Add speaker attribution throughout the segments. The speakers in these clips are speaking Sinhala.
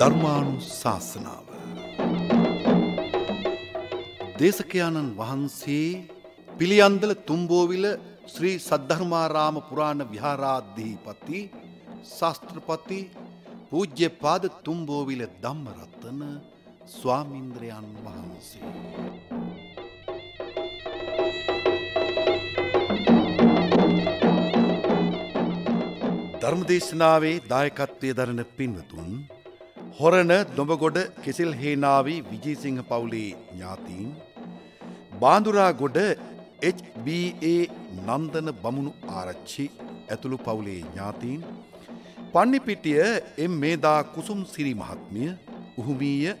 Speaker 1: ධර්මාණු ශාසනාව. දේශකයාණන් වහන්සේ පිළියන්දල තුම්බෝවිල ශ්‍රී සද්ධර්මාරාම පුරාණ විහාරාධීපති ශාස්ත්‍රපති පූජ්‍ය පාද තුම්බෝවිල ධම්මරත්තන ස්වාමින්ද්‍රයන් වහන්සේ. ධර්මදේශනාවේ දායකත්වය දරන පින්වතුන් හොරණ දොඹගොඩ කෙසිල් හේනාවී විජීසිංහ පවුලේ ඥාතීන් බාඳුරාගොඩ HBA නන්දන බමුණු ආරච්චි ඇතුළු පවුලේ ඥාතීන් පන්නිපිටිය එම් මේදා කුසුම් සිරි මහත්මිය උහුමීය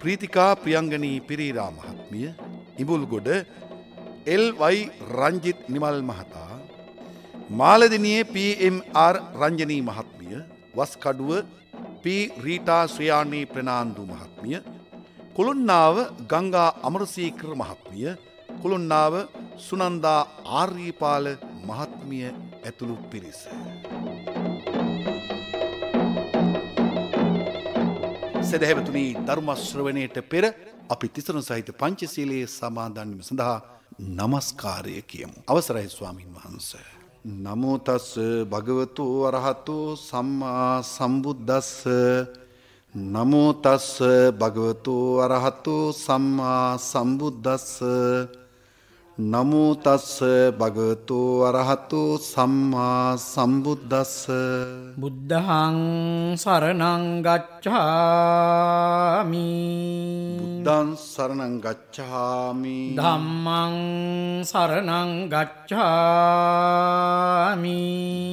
Speaker 1: ප්‍රීතිකා ප්‍රියංගනී පිරීරා මහත්මිය ඉඹුල්ගොඩ එල්වයි රංජිත් නිමල් මහතා මාලදිනයේ PMR රංජනී මහත්මිය වස්කඩුව පී රීටා ශ්‍රයාණී ප්‍රනාන්දු මහත්මිය කොළුන්නාව ගංගා අමරසීකර මහත්මිය කොළුන්නාව සුනන්දා ආර්යපාල මහත්මිය ඇතුළු පිරිස. සැදැහැවතුනී ධර්මශ්‍රවනයට පෙර අපි තිසරන සහිත පංචසීලයේ සමාධන්නම සඳහා නමස්කාරය කියමු. අවසරයි ස්වාමීන් වහන්සේ. නමෝතස්ස භගවතු වරහතු සම්මා සම්බුද්දස්ස නමෝතස්ස භගවතු වරහතු සම්මා සම්බුද්දස්ස නමෝ තස්ස භගවතු වරහතු සම්මා සම්බුද්දස්ස
Speaker 2: බුද්ධහං සරණං ගච්ඡාමි බුද්ධං සරණං ගච්ඡාමි ධම්මං සරණං ගච්ඡාමි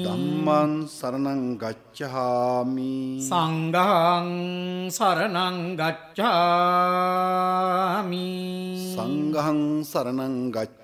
Speaker 1: ධම්මං සරණං ගච්ඡාමි සංඝං සරණං ගච්ඡාමි සංඝං සරණං ගච්ඡාමි 가능한가?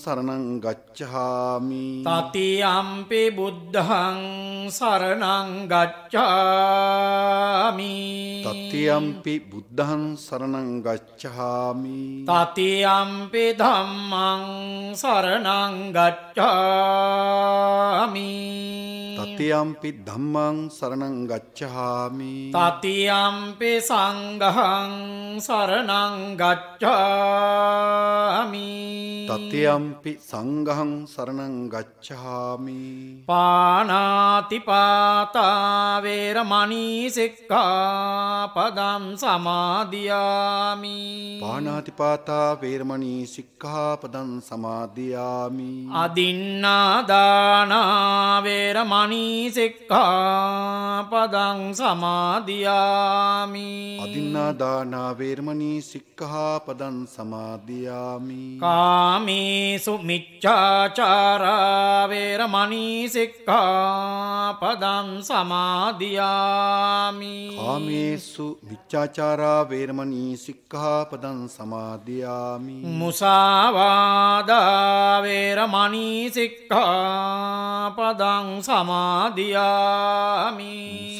Speaker 1: සරණං ගච්ඡාමි
Speaker 2: තතියම්පි බුද්ධහං සරණං ගච්ඡාමි
Speaker 1: තතියම්පි බුද්ධහං සරණං ගච්ඡාමි
Speaker 2: තතියම්පි ධම්මං සරණං ගච්ඡාමි
Speaker 1: තතියම්පි ධම්මං සරණං ගච්ඡාමි
Speaker 2: තතියම්පි සංඝහං සරණං
Speaker 1: ගච්ඡාමි තතියම් යම්පි සංගහං සරණං ගච්ඡාමි
Speaker 2: පානාතිපාතාවේර මනීසික්කා පදම් සමාධයාමි
Speaker 1: පානාතිපාතා වේරමණී සික්කා පදන් සමාධයාමි
Speaker 2: අදින්නාදානාවේර මනීසික්කා පදං සමාධයාමි
Speaker 1: අදින්නාදානාවේර්මණී සික්කහා පදන් සමාධයාමි
Speaker 2: කාමී සු මිච්චාචාරාවේරමනී සික්කාපදන් සමාධයාමි
Speaker 1: ආමේසු මිච්චාචාරාවේරමනී සික්කාපදන් සමාධයාමි
Speaker 2: මුසාවාදාවේරමනී සික්කාපදන් සමාධයාමි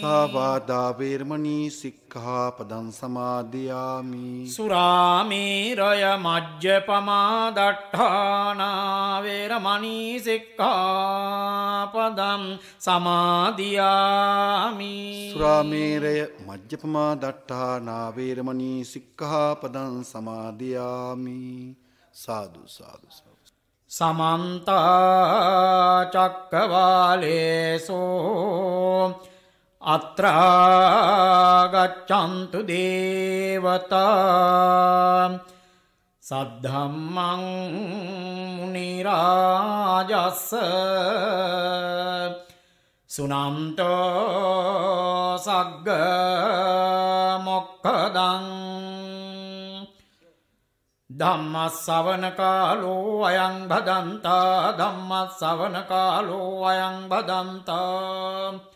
Speaker 1: සාවාදාවේරමනී සික්කා සික්ඛාපදං සමාදියාමි
Speaker 2: සුරාමේරය මජ්ජපමා දට්ඨානා වේරමණී සික්ඛාපදං සමාදියාමි
Speaker 1: සුරාමේරය මජ්ජපමා දට්ඨානා වේරමණී සික්ඛාපදං සමාදියාමි සාදු සාදු සාදු
Speaker 2: සමන්තා චක්කවාලේසෝ අත්‍රාගච්චන්තු දේවතා සද්ධම්මං මුනිරාජස්ස සුනම්තෝ සග්ග මොක්කදං ධම්මස්සවන කාලෝ අයං භදන්තා ධම්මස්සවන කාලෝ අයං භදන්තා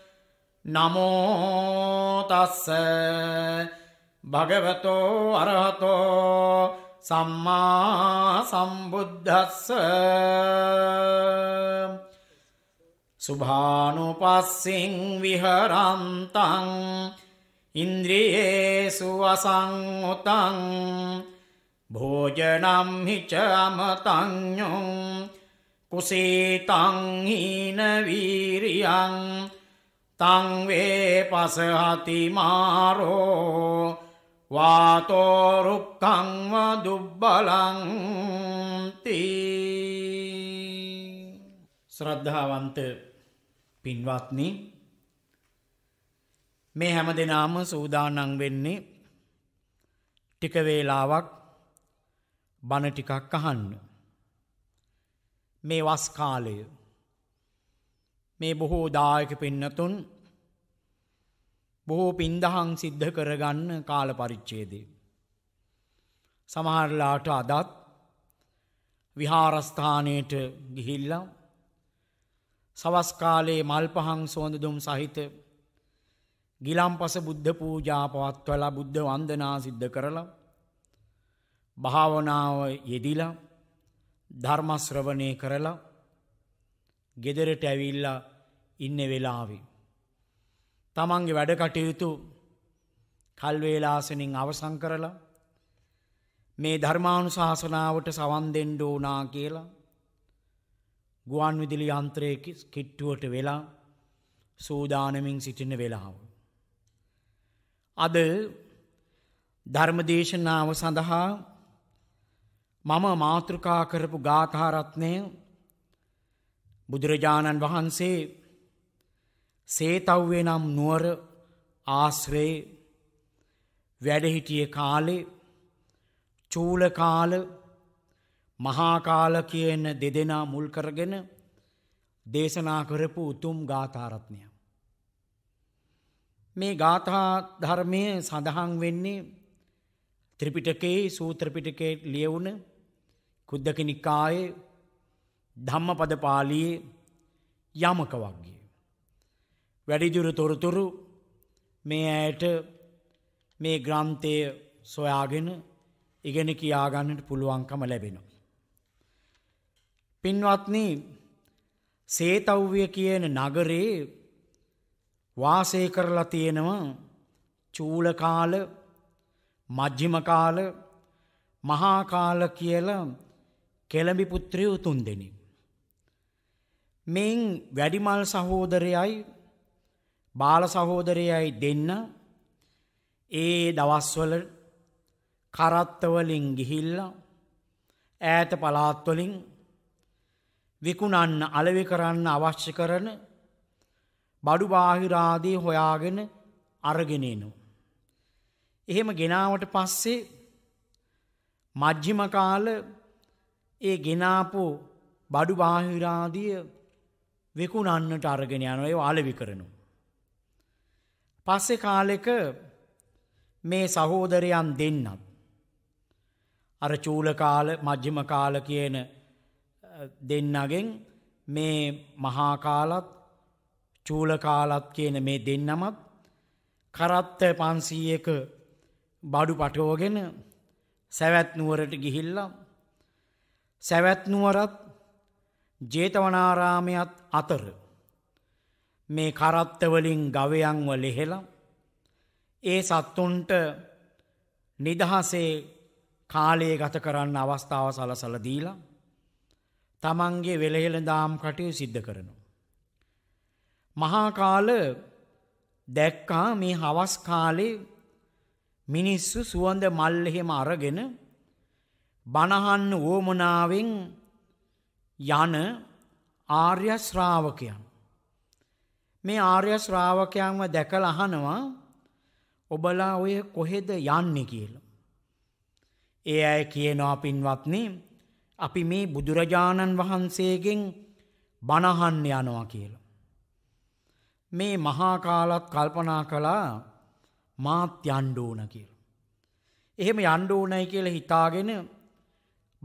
Speaker 2: නමෝතස්ස භගවතෝ අරහතෝ සම්මා සම්බුද්ධස්ස සුභානුපස්සිං විහරන්තං ඉන්ද්‍රියේසු අසංඋතං භෝජනම් හිච අමතඤ්ඤුං කුසීතං හීන වීරියං තංවේ පසහති මාරෝ වාතෝරුක්කංව දුබ්බලංති ශ්‍රද්ධාවන්ත පින්වත්නි මේ හැම දෙනාම සූදානං වෙන්නේ ටික වේලාවක් බණ ටිකක් අහන්න මේ වස් කාලය මේ බොහෝ දායක පින්නතුන් බොහෝ පින්දහං සිද්ධ කරගන්න කාල පරිච්ඡේදේ. සමහරලාට අදත් විහාරස්ථානයට ගිහිල්ලා සවස් කාලයේ මල් පහන් සුවඳදුම් සහිත ගිලම්පස බුද්ධ පූජා පවත්වලා බුද්ධ වන්දනා සිද්ධ කරලා භාවනාව යෙදිලා ධර්ම ශ්‍රවණේ කරලා ගෙදරට ඇවිල්ලා ඉන්න වෙලාවි. තමන්ගේ වැඩ කටයුතු කල්වේලාසනින් අවසං කරලා මේ ධර්මාණු ශාසනාවට සවන්දෙන්ඩ ඕනා කියලා ගුවන් විදිලි යන්ත්‍රයකි කිට්ටුවට වෙලා සූදානමින් සිටින වෙලාව. අද ධර්මදේශනාව සඳහා මම මාතෘකා කරපු ගාථාරත්නය බුදුරජාණන් වහන්සේ සේතව්වේ නම් නුවර ආශ්‍රේ වැඩහිටිය කාලේ චූලකාල මහාකාල කියන දෙදෙනා මුල් කරගෙන දේශනා කරපු උතුම් ගාථාරත්නය. මේ ගාථා ධර්මය සඳහන් වෙන්නේ ත්‍රිපිටකයේ සූත්‍රපිටකේ ලියවුණ කුද්දක නිකායේ ධම්මපද පාළියේ යමක වගේ. වැඩිදුර තොරතුරු මේ ඇයට මේ ග්‍රන්ථය සොයාගෙන ඉගෙන කියාගන්නට පුළුවන්කම ලැබෙනවා. පින්වත්නි සේතව්විය කියන නගරේ වාසය කරලා තියෙනවා චූල කාල මජ්ක්‍ධිම කාල මහා කාල කියලා කෙළඹි පුත්‍රයෝ තුන්දෙනි. මෙන් වැඩිමල් සහෝදරයයි බාල සහෝදරයයි දෙන්න ඒ දවස්වල කරත්තවලින් ගිහිල්ල ඈත පලාත්වලින් විකුණන්න අලවි කරන්න අවශ්‍ය කරන බඩු බාහිරාදී හොයාගෙන අරගෙනනු. එහෙම ගෙනාවට පස්සේ මජ්ජිමකාල ඒ ගෙනාපු බඩු බාහිරාදිය විකුණන්නට අරගෙන යනොය අලවි කරනවා. පස්සෙ කාලෙක මේ සහෝදරයන් දෙන්නත්. අර චූලකාල මජ්ජිම කාල කියන දෙන්නගෙන් මේ මහාකාලත් චූලකාලත් කියන මේ දෙන්නමත් කරත්ත පන්සීයක බඩු පටෝගෙන සැවැත්නුවරට ගිහිල්ලා සැවැත්නුවරත් ජේතවනාරාමයත් අතර මේ කරත්තවලින් ගවයන්ව ලෙහෙලා ඒ සත්තුන්ට නිදහසේ කාලයේ ගත කරන්න අවස්ථාව සලසල දීලා තමන්ගේ වෙළහෙළදාම් කටයු සිද්ධ කරනවා. මහාකාල දැක්කා මේ හවස් කාලේ මිනිස්සු සුවඳ මල් එහෙම අරගෙන බණහන්න ඕමනාවෙන් යන ආර්ය ශ්‍රාවකයන් මේ ආර්ය ශ්‍රාවකයන්ව දැකලා අහනවා ඔබලා ඔය කොහෙද යන්නේ කියලා. ඒ අය කියනවා පින්වත්නි අපි මේ බුදුරජාණන් වහන්සේගෙන් බණහන්න යනවා කියලා. මේ මහා කාලත් කල්පනා කළා මාත් යන්න ඕන කියලා. එහෙම යන්න ඕනයි කියලා හිතාගෙන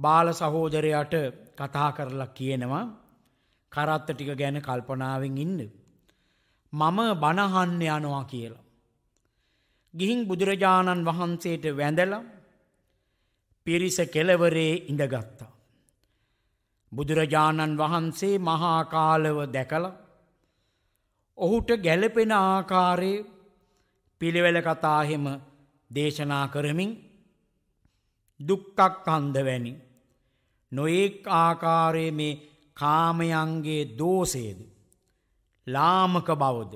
Speaker 2: බාල සහෝදරයාට කතා කරලා කියනවා කරත්ත ටික ගැන කල්පනාවෙන් ඉන්න. මම බණහන්න යනවා කියලා. ගිහින් බුදුරජාණන් වහන්සේට වැඳලා පිරිස කෙලවරේ ඉඳගත්තා. බුදුරජාණන් වහන්සේ මහාකාලව දැකලා ඔහුට ගැලපෙන ආකාරයේ පිළිවෙල කතාහෙම දේශනා කරමින් දුක්කක් අන්ද වැනි නොයෙක් ආකාරයේ මේ කාමයන්ගේ දෝසේද ලාමක බවද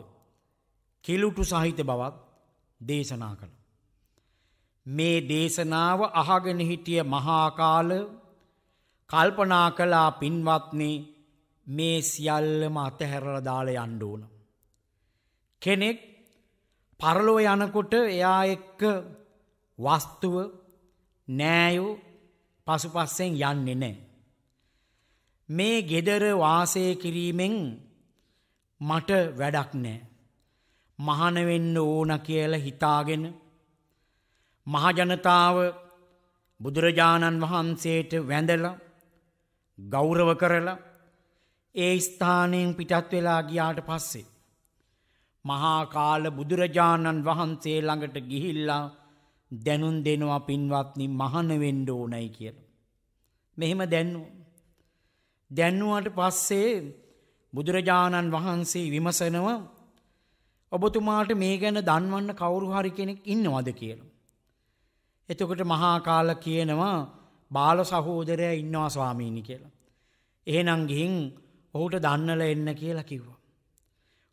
Speaker 2: කෙලුටු සහිත බවක් දේශනා කළ. මේ දේශනාව අහගෙන හිටිය මහාකාල කල්පනා කලා පින්වත්නේ මේ සියල්ලම අතහැරලා දාලා යන්න ඕන. කෙනෙක් පරලොව යනකොට එයා එක්ක වස්තුව නෑයෝ පසුපස්සෙන් යන්නේ නෑ. මේ ගෙදර වාසය කිරීමෙන් මට වැඩක් නෑ. මහනවෙන්න ඕන කියල හිතාගෙන මහජනතාව බුදුරජාණන් වහන්සේට වැඳල ගෞරව කරලා ඒ ස්ථානයෙන් පිටත් වෙලා ගියාට පස්සේ. මහාකාල බුදුරජාණන් වහන්සේ ළඟට ගිහිල්ලා දැනුන් දෙනවා පින්වත්නි මහනවෙන්න ඕනයි කියලා. මෙහෙම දැන්නුව. දැන්නුවට පස්සේ බුදුරජාණන් වහන්සේ විමසනවා ඔබතුමාට මේ ගැන දන්වන්න කවුරු හරි කෙනෙක් ඉන්නවද කියලා. එතකොට මහා කාල කියනවා බාල සහෝදරයා ඉන්නවා ස්වාමීනි කියලා. එහෙනම් ගිහින් ඔහුට දන්නල එන්න කියලා කිව්වා.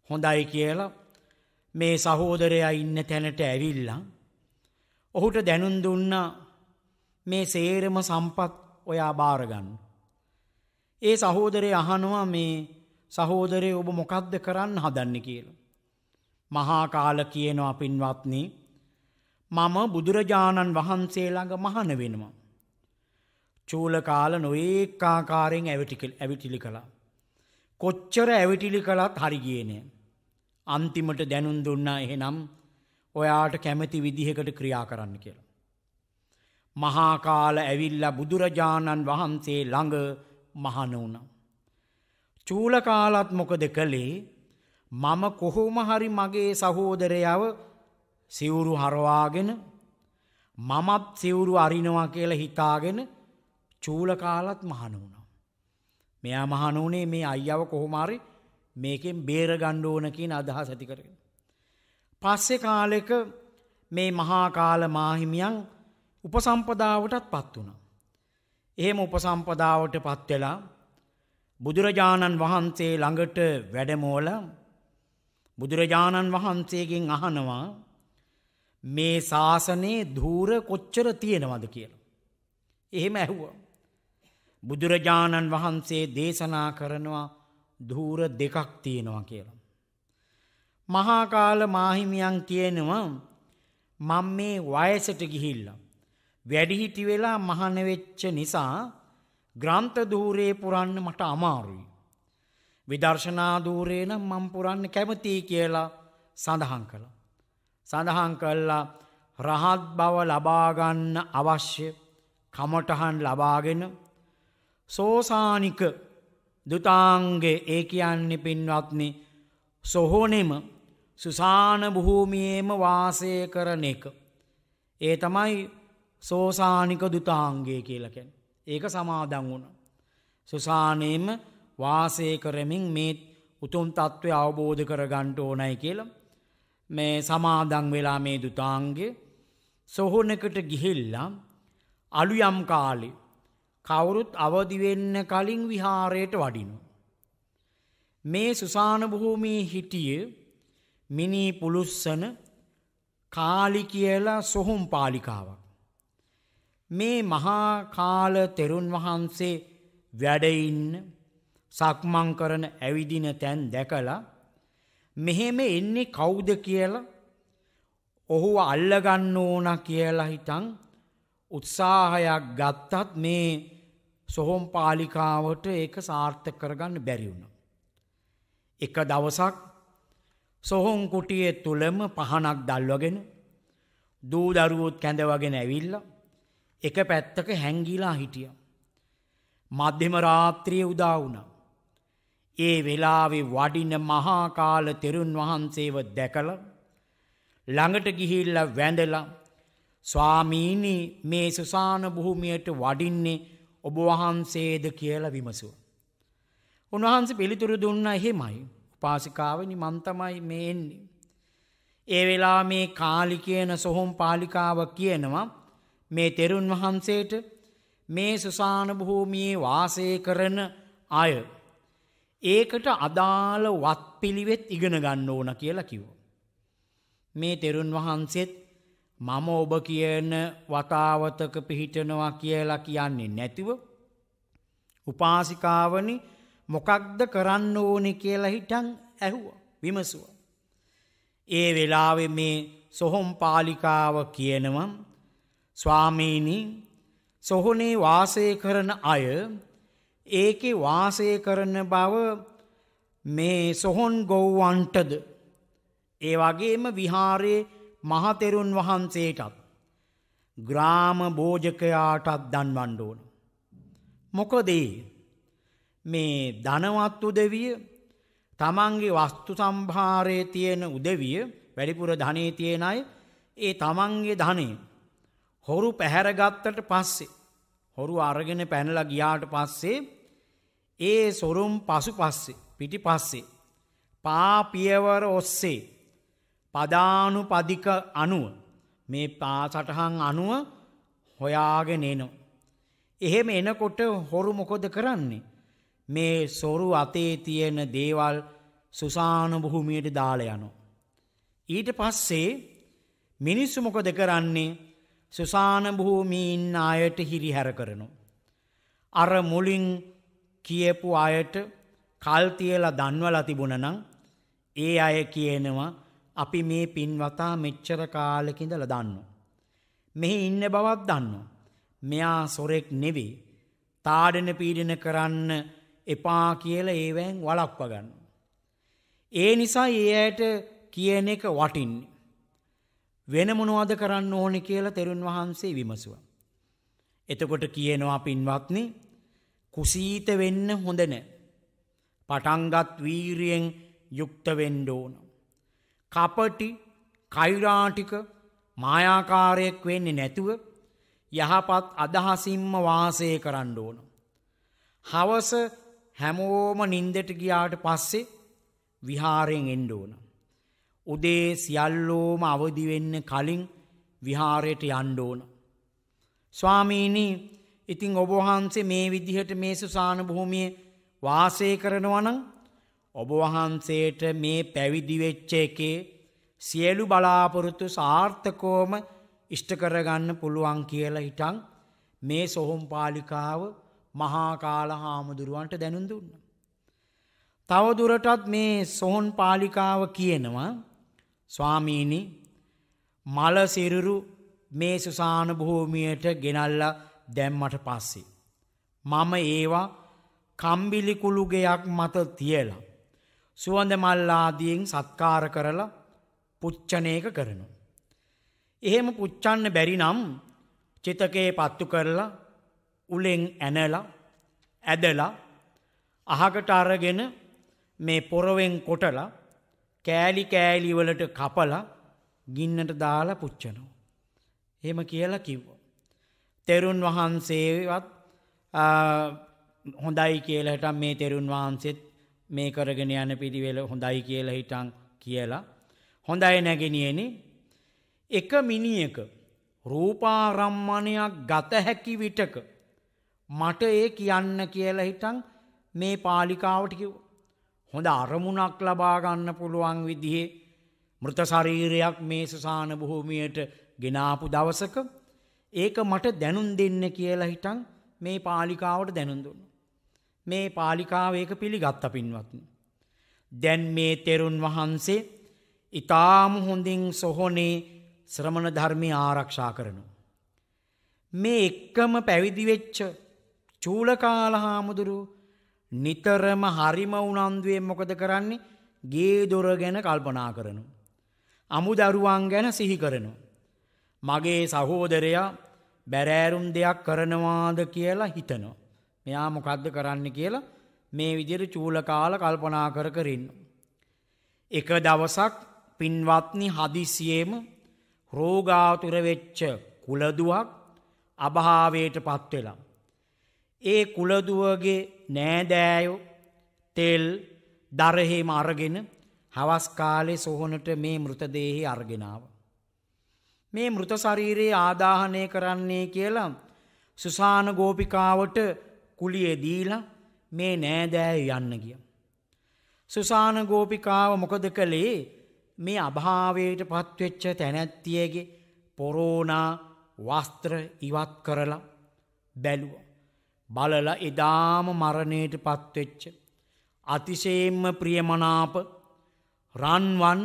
Speaker 2: හොඳයි කියලා මේ සහෝදරයා ඉන්න තැනට ඇවිල්ලා ඔහුට දැනුම් දුන්නා මේ සේරම සම්පත් ඔයා බාරගන්න. ඒ සහෝදරය අහනවා මේ සහෝදරේ ඔබ මොකක්ද කරන්න හදන්න කියලා. මහා කාල කියනවා පින්වත්නි මම බුදුරජාණන් වහන්සේ ළඟ මහන වෙනවා. චූල කාල නොඒක් ආකාරයෙන් ඇවිටිලි කළා. කොච්චර ඇවිටිලි කළත් හරි ගියේ නෑ. අන්තිමට දැනුම් දුන්නා එහෙනම් ඔයාට කැමැති විදිහකට ක්‍රියා කරන්න කියලා. මහා කාල ඇවිල්ලා බුදුරජාණන් වහන්සේ ළඟ මහන වුණා. චූල කාලත් මොකද කළේ මම කොහොම හරි මගේ සහෝදරයව සිවුරු හරවාගෙන මමත් සිවුරු අරිනවා කියලා හිතාගෙන චූල කාලත් මහන වුණා. මෙයා මහන වුණේ මේ අයියාව කොහොම හරි මේකෙන් බේර ගන්න ඕන කියන අදහස ඇති කරගෙන. පස්සේ කාලෙක මේ මහා කාල මාහිමියන් උපසම්පදාවටත්පත් වුණා. එහෙම උපසම්පදාවටපත් වෙලා බුදුරජාණන් වහන්සේ ළඟට වැඩමෝල බුදුරජාණන් වහන්සේගෙන් අහනවා මේ ශාසනයේ ධූර කොච්චර තියෙනවද කියලා. එහෙම ඇහුවා. බුදුරජාණන් වහන්සේ දේශනා කරනවා ධූර දෙකක් තියෙනවා කියලා. මහා කාල මාහිමියන් කියනවා මම මේ වයසට ගිහිල්ලා වැඩිහිටි වෙලා මහාන වෙච්ච නිසා ග්‍රන්ථ ධූරේ පුරන්න මට අමාරුයි. විදර්ශනා ධූරේ නම් මම පුරන්න කැමතියි කියලා සඳහන් කළා. සඳහන් කළා රහත් බව ලබා ගන්න අවශ්‍ය කමඨහන් ලබාගෙන සෝසානික දුතාංගේ ඒ කියන්නේ පින්වත්නි සොහොනෙම සුසාන භූමියේම වාසය කරන එක. ඒ තමයි සෝසානික දුතාංගය කියලා කියන්නේ. ඒක සමාදන් වුණ. සුසානයම වාසය කරමින් මේ උතුම් තත්ත්වය අවබෝධ කරගන්ට ඕනයි කියල මේ සමාදං වෙලා මේ දුතාන්ගේ සොහොනකට ගිහිල්ලා අලුයම් කාලි කවුරුත් අවදිවෙන්න කලින් විහාරයට වඩිනු. මේ සුසාන බොහෝමී හිටිය මිනී පුලුස්සන කාලි කියලා සොහොම් පාලිකාවක්. මේ මහා කාල තෙරුන් වහන්සේ වැඩඉන්න සක්මන් කරන ඇවිදින තැන් දැකලා මෙහෙම එන්නේ කවුද කියලා ඔහු අල්ලගන්න ඕන කියලා හිතන් උත්සාහයක් ගත්තත් මේ සොහොම් පාලිකාවට ඒක සාර්ථක කරගන්න බැරි වුණා. එක දවසක් සොහොන් කුටියේ තුලම පහනක් දැල්වගෙන දූ දරුවෝත් කැඳවගෙන ඇවිල්ලා එක පැත්තක හැංගිලා හිටිය. මධ්‍යම රාත්‍රිය උදා වුණා. ඒ වෙලාවේ වඩින මහා කාල තෙරුන් වහන්සේව දැකල ළඟට ගිහිල්ලා වැඳලා ස්වාමීනි මේ සුසාන භූමියට වඩින්නේ ඔබ වහන්සේද කියලා විමසුවා. උන්වහන්සේ පිළිතුරු දුන්නා එහෙමයි. උපාසිකාවනි මං තමයි මේ එන්නේ. ඒ වෙලාව මේ කාලි කියන සොහොන් පාලිකාව කියනවා මේ තෙරුන් වහන්සේට මේ සුසාන භූමියේ වාසය කරන අය ඒකට අදාළ වත්පිළිවෙත් ඉගෙන ගන්න ඕන කියලා කිව්වා. මේ තෙරුන් වහන්සේත් මම ඔබ කියන වතාවතක පිහිටනවා කියලා කියන්නේ නැතිව උපාසිකාවනි මොකක්ද කරන්න ඕනේ කියලා හිටන් ඇහුවා විමසුවා. ඒ වෙලාවේ මේ සොහොම් පාලිකාව කියනවා ස්වාමීනි සොහොනේ වාසය කරන අය ඒකේ වාසය කරන බව මේ සොහොන් ගොව්වන්ටද ඒ වගේම විහාරයේ මහතෙරුන් වහන්සේටත් ග්‍රාම භෝජකයාටත් දන්වන්න ඕන මොකද මේ ධනවත් උදවිය තමන්ගේ වස්තු සම්භාරයේ තියෙන උදවිය වැඩිපුර ධනේ තියෙන අය ඒ තමන්ගේ ධනේ හොරු පැහැරගත්තට පස්සේ හොරු අරගෙන පැනලා ගියාට පස්සේ ඒ සොරුම් පසු පස්සේ පිටි පස්සේ පාපියවර ඔස්සේ පදානු පදික අනුව මේ පාසටහන් අනුව හොයාගෙන එනවා. එහෙම එනකොට හොරු මොකොද කරන්නේ. මේ සොරු අතේ තියෙන දේවල් සුසාන බොහුමියට දාල යනෝ. ඊට පස්සේ මිනිස්සු මොකොද කරන්නේ සුසාන භූමීන් අයට හිරිහැර කරනු. අර මුලින් කියපු අයට කල්තියලා දන්වලා තිබුණනම් ඒ අය කියනවා අපි මේ පින්වතා මෙච්චර කාලෙකින්දලා දන්නු. මෙහි ඉන්න බවක් දන්නු. මෙයා සොරෙක් නෙවේ. තාඩන පීඩන කරන්න එපා කියලා ඒවැන් වලක්ව ගන්න. ඒ නිසා ඒ ඇයට කියන එක වටින්නේ. වෙන මොනවද කරන්න ඕනි කියලා තෙරුන් වහන්සේ විමසුවා. එතකොට කියනවා පින්වත්නි කුසීත වෙන්න හොඳ නැහැ. පටන්ගත් වීරියෙන් යුක්ත වෙන්න ඕන. කපටි, කෛරාටික, මායාකාරයක් වෙන්නේ නැතුව යහපත් අදහසින්ම වාසය කරන්න ඕන. හවස හැමෝම නින්දට ගියාට පස්සේ විහාරයෙන් එන්න ඕන. උදේ සියල්ලෝම අවදි වෙන්න කලින් විහාරයට යන්න ඕන. ස්වාමීනි, ඉතින් ඔබ වහන්සේ මේ විදිහට මේ සුසාන භූමියේ වාසය කරනවා නම් ඔබ වහන්සේට මේ පැවිදි වෙච්ච එකේ සියලු බලාපොරොත්තු සාර්ථකවම ඉෂ්ට කරගන්න පුළුවන් කියලා හිටන් මේ සොහොන් පාලිකාව මහා කාල හාමුදුරුවන්ට දැනුම් දුන්නා. තව දුරටත් මේ සොහොන් පාලිකාව කියනවා ස්වාමීනි මල සිරුරු මේ සුසාන භූමියට ගෙනල්ලා දැම්මට පස්සේ. මම ඒවා කම්බිලි කුළුගෙයක් මත තියලා. සුවඳ මල්ලාදීන් සත්කාර කරලා පුච්චනයක කරනවා. එහෙම පුච්චන්න බැරි නම් චිතකයේ පත්තු කරලා උලෙන් ඇනලා ඇදලා අහකට අරගෙන මේ පොරවෙන් කොටලා කෑලි කෑලි වලට කපලා ගින්නට දාලා පුච්චනවා. එහෙම කියලා කිව්වා. තෙරුන් වහන්සේවත් හොඳයි කියලා හිටන් මේ තෙරුන් වහන්සෙත් මේ කරගෙන යන පිළිවෙල හොඳයි කියලා හිටන් කියලා හොඳයි නැගිනියනේ එක මිනියක රූපාරම්මණයක් ගත හැකි විටක මට ඒ කියන්න කියලා හිටන් මේ පාලිකාවට කිව්වා හොඳ අරමුණක් ලබා ගන්න පුළුවන් විදිහේ මృత ශරීරයක් මේ සසාන භූමියට ගෙනාපු දවසක ඒක මට දැනුම් දෙන්න කියලා හිටන් මේ පාලිකාවට දැනුම් දුන්නා. මේ පාලිකාව ඒක පිළිගත්ත පින්වත්නි. දැන් මේ තෙරුන් වහන්සේ ඊටාම හොඳින් සොහොනේ ශ්‍රමණ ධර්මී ආරක්ෂා කරනවා. මේ එක්කම පැවිදි වෙච්ච චූලකාල හාමුදුරුවෝ නිතරම හරිම උනන්දුවෙන් මොකද කරන්නේ? ගේ දොර ගැන කල්පනා කරනවා. අමු දරුවන් ගැන සිහි කරනවා. මගේ සහෝදරයා බැරෑරුම් දෙයක් කරනවාද කියලා හිතනවා. මෙයා මොකද්ද කරන්න කියලා මේ විදිහට චූලකාල කල්පනා කර කර එක දවසක් පින්වත්නි හදිසියෙම රෝගාතුර වෙච්ච කුලදුවක් අභාවයටපත් වෙලා ඒ කුලදුවගේ නෑදෑයෝ තෙල් දරහෙම අරගෙන හවස් කාලේ සොහොනට මේ මෘතදේහි අරගෙනාව. මේ මෘත ශරීරයේ ආදාහනය කරන්නේ කියලා සුසාන ගෝපිකාවට කුලියේ දීලා මේ නෑදෑය යන්න ගිය. සුසාන ගෝපිකාව මොකද කළේ මේ අභාවයට පත්වෙච්ච තැනැත්තියගේ පොරෝනා වස්ත්‍ර ඉවත් කරලා බැලුව. බලල එදාම මරණයට පත්වෙච්ච. අතිශයෙන්ම ප්‍රියමනාප රන්වන්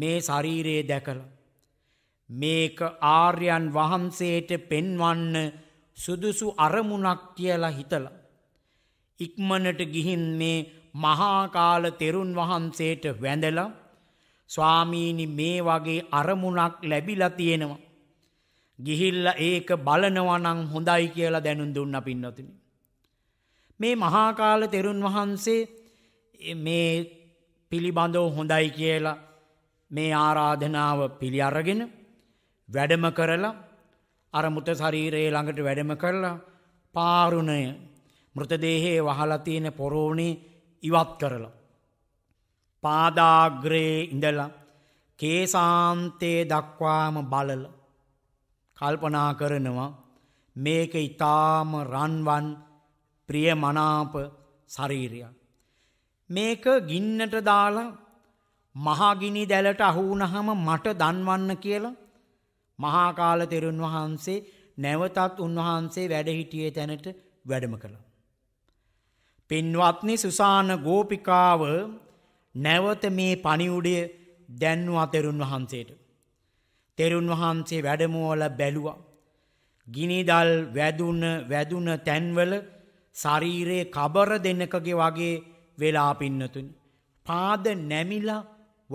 Speaker 2: මේ ශරීරයේ දැකළ. මේක ආර්යන් වහන්සේට පෙන්වන්න සුදුසු අරමුණක් කියලා හිතල. ඉක්මනට ගිහින් මේ මහාකාල තෙරුන් වහන්සේට වැඳලා ස්වාමීනි මේ වගේ අරමුණක් ලැබිලා තියෙනවා. ගිහිල්ල ඒක බලනවනං හොඳයි කියලා දැනුන් දුන්න පින්නතිනි. මේ මහාකාල තෙරුන් වහන්සේ මේ පිළිබඳව හොඳයි කියලා මේ ආරාධනාව පිළි අරගෙන වැඩම කරලා අර මුත ශරීරයේ ළඟට වැඩම කරලා පාරුණය මෘතදේහයේ වහලා තියෙන පොරෝණේ ඉවත් කරලා පාදාග්‍රේ ඉඳලා කේසාන්තයේ දක්වාම බලල කල්පනා කරනවා මේක ඊටාම රන්වන් ප්‍රියමනාප ශරීරයක්. මේක ගින්නට දාලා මහා ගිනි දැලට අහු වුණහම මට දන්වන්න කියලා මහා කාල තෙරුන් වහන්සේ නැවතත් උන්වහන්සේ වැඩ හිටියේ තැනට වැඩම කළා. පින්වත්නි සුසාන ගෝපිකාව නැවත මේ පණිවුඩය දැන්වා තෙරුන් වහන්සේට. තෙරුන් වහන්සේ වැඩමෝල බැලුවා. ගිනිදල් වැදුන වැදුන තැන්වල ශරීරයේ කබර දෙන්නකගේ වගේ වෙලා පින්නතුනි. පාද නැමිලා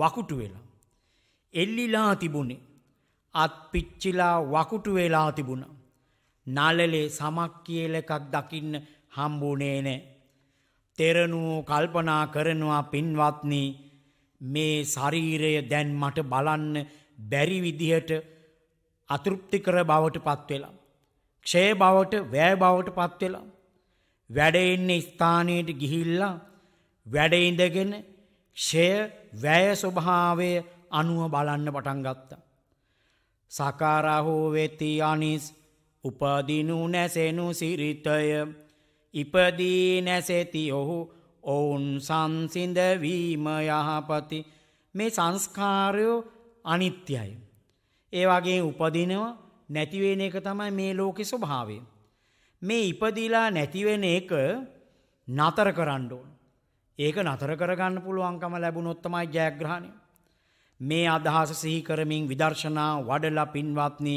Speaker 2: වකුටු වෙලා. එල්ලිලා තිබුණේ. අත් පිච්චිලා වකුටු වෙලා තිබුණා. නලලේ සමක් කියල එකක් දකින්න හම්බුනේ නෑ. තෙරණුවෝ කල්පනා කරනවා පින්වත්නී මේ ශරීරය දැන් මට බලන්න බැරි විදිහට අතෘප්ති කර බවට පත්වෙලා. ක්ෂය බවට වැෑ බවට පත්වෙලා. වැඩ ඉන්න ස්ථානයට ගිහිල්ලා වැඩ ඉඳගෙන ෂය වැය ස්වභාවය අනුව බලන්න පටන් ගත්තා. සකාරහෝ වෙති අනිස් උපදිනු නැසෙනු සිරිතය ඉපදී නැසෙති ඔහු ඔවුන් සංසිඳ වීම යහපති මේ සංස්කාරය අනිත්‍යයි. ඒ වගේ උපදිනවා නැති වෙන එක තමයි මේ ලෝකේ ස්වභාවය. මේ ඉපදිලා නැති වෙන එක නතර කරන්න ඕන. ඒක නතර කරගන්න පුළුවන්කම ලැබුණොත් තමයි ජයග්‍රහණය. මේ අදහස සිහි කරමින් විදර්ශනා වඩලා පින්වත්නි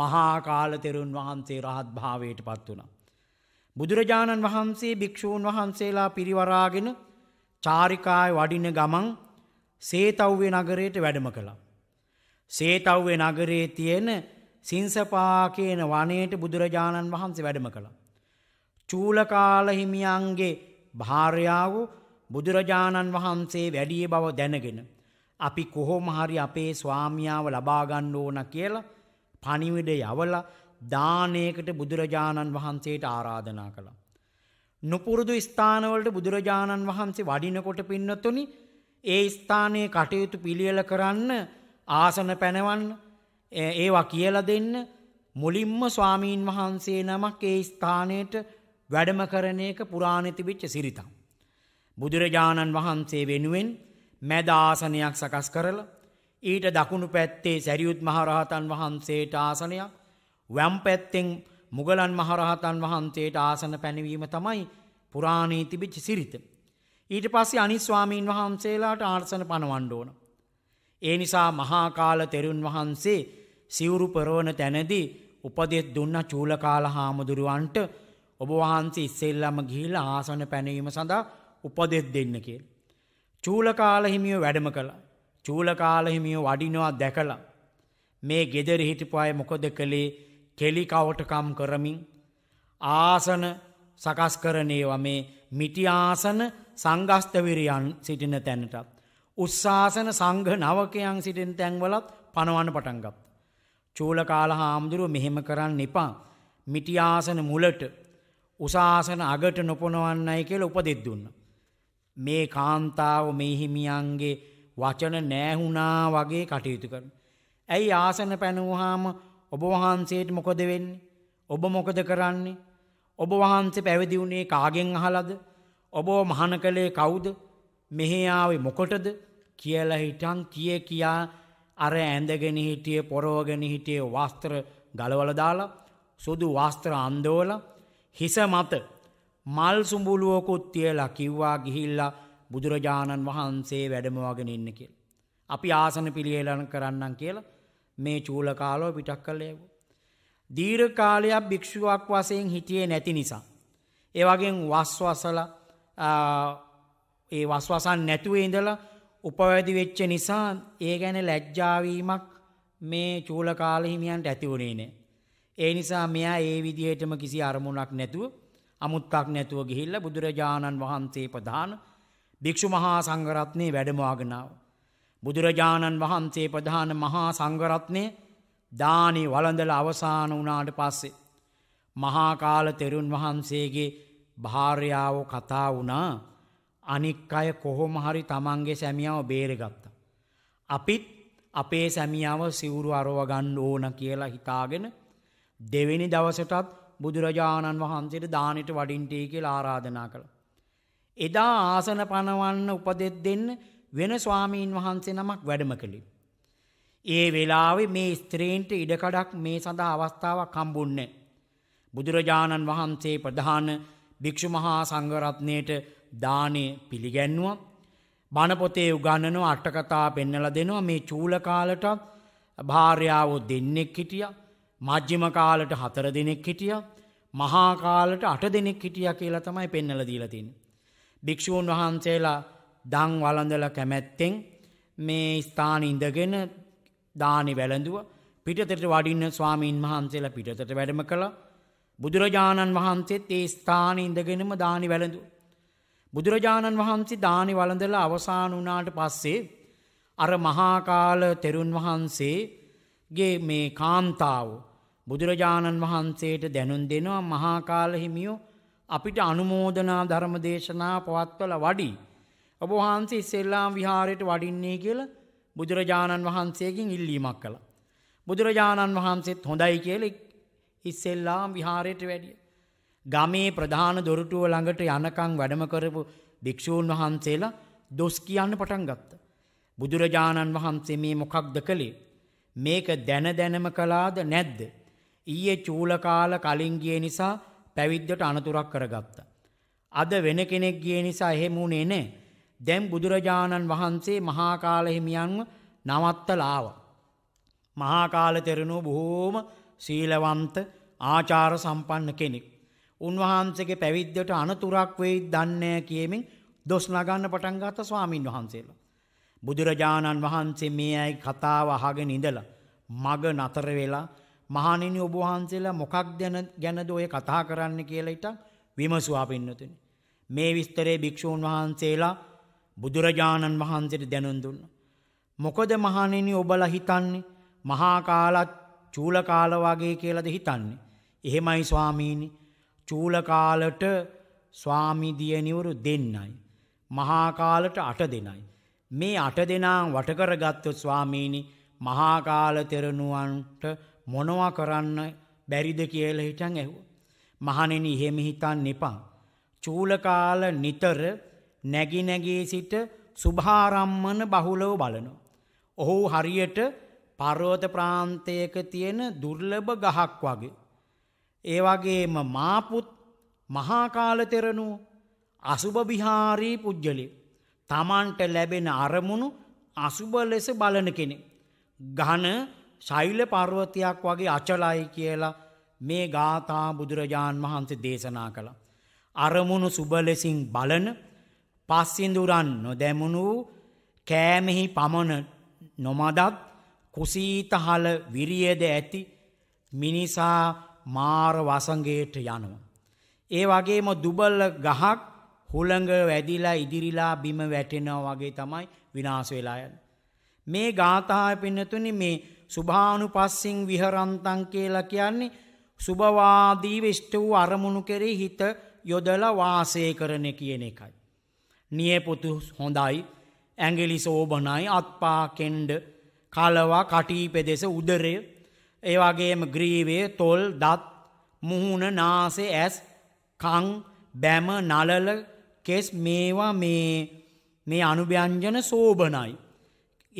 Speaker 2: මහා කාලතෙරුන් වහන්සේ රහත් භාවයට පත් වුණා. බුදුරජාණන් වහන්සේ භික්ෂූන් වහන්සේලා පිරිවරාගෙන චාරිකාය වඩින ගමන් සේතව්වේ නගරයට වැඩම කළා. සේතව්වේ නගරයේ තියෙන සිංසපා කියන වනයේට බුදුරජාණන් වහන්සේ වැඩම කළා. චූලකාල හිමියන්ගේ භාර්යාව බුදුරජාණන් වහන්සේ වැඩිය බව දැනගෙන අපි කොහොම හරි අපේ ස්වාමියාව ලබා ගන්න ඕන කියලා පණිවිඩ යවලා දානයකට බුදුරජාණන් වහන්සේට ආරාධනා කළා. නුපුරුදු ස්ථානවලට බුදුරජාණන් වහන්සේ වඩිනකොට පින්නතුනි ඒ ස්ථානයේ කටයුතු පිළියෙල කරන්න ආසන පැනවන්න ඒවා කියලා දෙන්න මුලින්ම ස්වාමීන් වහන්සේ නමක් ඒ ස්ථානයට වැඩම කරන එක පුරාණේ තිබිච්ච සිරිතක්. බුදුරජාණන් වහන්සේ වෙනුවෙන් මැද ආසනයක් සකස් කරලා ඊට දකුණු පැත්තේ සැරියුත් මහරහතන් වහන්සේට ආසනයක් වම් පැත්තෙන් මුගලන් මහරහතන් වහන්සේට ආසන පැනවීම තමයි පුරාණේ තිබිච්ච සිරිත. ඊට පස්සේ අනිත් ස්වාමීන් වහන්සේලාට ආසන පනවන්න ඕන. ඒ නිසා මහා කාල තෙරුන් වහන්සේ සිවුරු පෙරවන තැනදී උපදෙස් දුන්න චූලකාල හාමුදුරුවන්ට ඔබ වහන්සේ ඉස්සෙල්ලම ගිහිල්ලා ආසන පැනවීම සඳහා උපදෙස් දෙන්න කියලා. චූලකාල හිමියෝ වැඩම කළා. චූලකාල හිමියෝ වඩිනවා දැකලා මේ gedare හිටපු අය මොකද කළේ? කෙලි කවටකම් කරමින් ආසන සකස් කරන ඒවා මේ මිටි ආසන සංඝස්තවිරයන් සිටින තැනටත් උස්සාසන සංඝ නවකයන් සිටින තැන්වලත් පනවන්න පටන් ගත්තා. චූලකාල හාමුදුරුව මෙහෙම කරන්න එපා. මිටියාසන මුලට උසාසන අගට නොපොනවන්නයි කියල උපදෙත් දුන්න. මේ කාන්තාව මෙහිමියන්ගේ වචන නෑහුණා වගේ කටයුතු කරන. ඇයි ආසන පැනවහාම ඔබ වහන්සේට මොකොද වෙන්නේ. ඔබ මොකද කරන්නේ. ඔබ වහන්සේ පැවිදි වුණේ කාගෙන් අහලද. ඔබ මහන කළේ කවුද මෙහෙයාවේ මොකොටද කියල හිටන් කිය කියා අර ඇඳගෙන හිටියේ පොරවගෙන හිටියේ වස්ත්‍ර ගලවල දාලා සුදු වස්ත්‍ර අන්දෝල හිස මත මල් සුඹුලුවකුත් තියලා කිව්වා ගිහිල්ලා බුදුරජාණන් වහන්සේ වැඩමවාගෙන ඉන්න කියලා. අපි ආසන පිළියෙලන කරන්නම් කියලා මේ චූල කාලෝ පිටක් කළේ. දීර්ඝ කාලයක් භික්ෂුවක් වශයෙන් හිටියේ නැති නිසා. ඒ වගේ වස්වසලා ඒ වස්වසන් නැතුව ඉඳලා උපවැදි වෙච්ච නිසා ඒ ගැන ලැජ්ජාවීමක් මේ චූල කාලහිමියන්ට ඇති වුණේ නෑ. ඒ නිසා මෙයා ඒ විදිහටම කිසි අරමුණක් නැතුව අමුත්තක් නැතුව ගිහිල්ලා බුදුරජාණන් වහන්සේ ප්‍රධාන භික්ෂු මහා සංඝරත්නයේ වැඩමවාගෙනාව. බුදුරජාණන් වහන්සේ ප්‍රධාන මහා සංඝරත්නය දානි වළඳල අවසාන වුණාට පස්සේ මහා කාල තෙරුන් වහන්සේගේ භාර්යාව කතා වුණා අනික් අය කොහොම හරි තමන්ගේ සැමියාව බේරගත්තා. අපිත් අපේ සැමියාව සිවුරු අරව ගන්න ඕන කියලා හිතාගෙන දෙවෙනි දවසටත් බුදුරජාණන් වහන්සේට දානෙට වඩින්ටී කියලා ආරාධනා කළා. එදා ආසන පනවන්න උපදෙස් දෙන්න වෙන ස්වාමීන් වහන්සේ නමක් වැඩම කළේ. ඒ වෙලාවේ මේ ස්ත්‍රීන්ට ඉඩකඩක් මේ සඳහා අවස්ථාවක් හම්බුන්නේ. බුදුරජාණන් වහන්සේ ප්‍රධාන භික්ෂු මහා සංඝරත්නයට දානය පිළිගැන්නුව. බණපොතේ උගන්නනෝ අට්ටකතා පෙන්නල දෙනවා මේ චූලකාලට භාර්යාවෝ දෙන්නෙක් හිටිය මජ්්‍යම කාලට හතර දෙනෙක් හිටිය මහාකාලට අට දෙනෙක් හිටිය කියලා තමයි පෙන්නල දීලතින්. භික්‍ෂූන් වහන්සේලා දං වලඳල කැමැත්තෙන් මේ ස්ථාන ඉඳගෙන දානෙ වැළඳුව පිටතට වඩින්න ස්වාමීන් වහන්සේලා පිටතට වැඩම කළ බුදුරජාණන් වහන්සේත් ඒ ස්ථාන ඉඳගෙනම දානි වැළඳු. බුදුරජාණන් වහන්සේ දානි වළඳලා අවසාන වුණාට පස්සේ අර මහාකාල තෙරුන් වහන්සේගේ මේ කාන්තාව බුදුරජාණන් වහන්සේට දැනුම් දෙනවා මහාකාල හිමියෝ අපිට අනුමෝදනා ධර්ම දේශනා පවත්වල වඩි ඔබ වහන්සේ ඉස්සෙල්ලාම් විහාරයට වඩින්නේ කියලා බුදුරජාණන් වහන්සේගෙන් ඉල්ලීමක් කළා. බුදුරජාණන් වහන්සේත් හොඳයි කියලා ඉස්සෙල්ලාම් විහාරයට වැඩිය. ගමේ ප්‍රධාන දොරටුව ළඟට යනකම් වැඩම කරපු භික්ෂූන් වහන්සේලා දොස් කියන්න පටන් ගත්තා. බුදුරජාණන් වහන්සේ මේ මොකක්ද කළේ? මේක දැන දැනම කළාද නැද්ද? ඊයේ චූලකාල කලින් ගිය නිසා පැවිද්දට අනතුරක් කරගත්තා. අද වෙන කෙනෙක් ගිය නිසා එහෙම වුණේ නැහැ. දැන් බුදුරජාණන් වහන්සේ මහා කාල හිමියන්ව නවත්තලා ආවා. මහා කාල තෙරණුව බොහෝම සීලවන්ත ආචාර සම්පන්න කෙනෙක්. උන්වහන්සේගේ පැවිද්දට අනතුරක් වෙයි දන්නේ කියමින් දොස් නගන්න පටන් ගත්ත ස්වාමින් වහන්සේලා. බුදුරජාණන් වහන්සේ මේ අය කතාව අහගෙන ඉඳලා මග නතර වෙලා මහණෙනි ඔබ වහන්සේලා මොකක් ගැනද ඔය කතා කරන්න කියලා ඊට විමසුවා පින්නතුනි. මේ විස්තරේ භික්ෂූන් වහන්සේලා බුදුරජාණන් වහන්සේට දැනුම් දුන්නා. මොකද මහණෙනි ඔබලා හිතන්නේ මහා කාලත් චූල කාල වගේ කියලාද හිතන්නේ. එහෙමයි ස්වාමීනි චූලකාලට ස්වාමිදියනිවරු දෙන්නයි. මහාකාලට අට දෙනයි. මේ අට දෙනාම් වටකරගත්තු ස්වාමීණි මහාකාල තෙරණුවන්ට මොනවා කරන්න බැරිද කියල හිටන් ඇහු. මහනෙන එහෙම හිතන් එපා. චූලකාල නිතර නැගිනැගේ සිට සුභාරම්මන බහුලව බලනු. ඔහු හරියට පරෝත ප්‍රාන්තයක තියෙන දුර්ලභ ගහක් වගේ. ඒ වගේම මාපුත් මහාකාලතෙරණු අසුභවිහාරී පුද්ගලි. තමන්ට ලැබෙන අරමුණු අසුභ ලෙස බලන කෙනෙ. ගහන ශෛල පර්වතයක් වගේ අචලයි කියලා මේ ගාථා බුදුරජාන් වහන්සේ දේශනා කළ. අරමුණු සුබලෙසින් බලන පස්සිඳුරන් නොදැමුණු කෑමෙහි පමණ නොමදත් කුසීතහල විරියද ඇති මිනිසා මාර වසංගේට යනවා. ඒ වගේම දුබල ගහක් හුළඟ වැදිලා ඉදිරිලා බිම වැටෙනවා වගේ තමයි විනාශ වෙලා යන්නේ. මේ ගාථාය පින්නතුනි මේ සුභානුපස්සින් විහරන්තං කියලා කියන්නේ සුභවාදීව ඉෂ්ට වූ අරමුණු කෙරෙහි හිත යොදලා වාසය කරන කියන එකයි. නියපොතු හොඳයි, ඇඟිලි සෝබනයි, අත්පා කෙණ්ඩ, කලවා කටි පෙදෙස උදරය ඒ වගේම ග්‍රීවේ තොල් දත් මුහුණ නාසය ඇස් කං බැම නලල කෙස් මේවා මේ මේ අනුභ්‍යංජන සෝබනයි.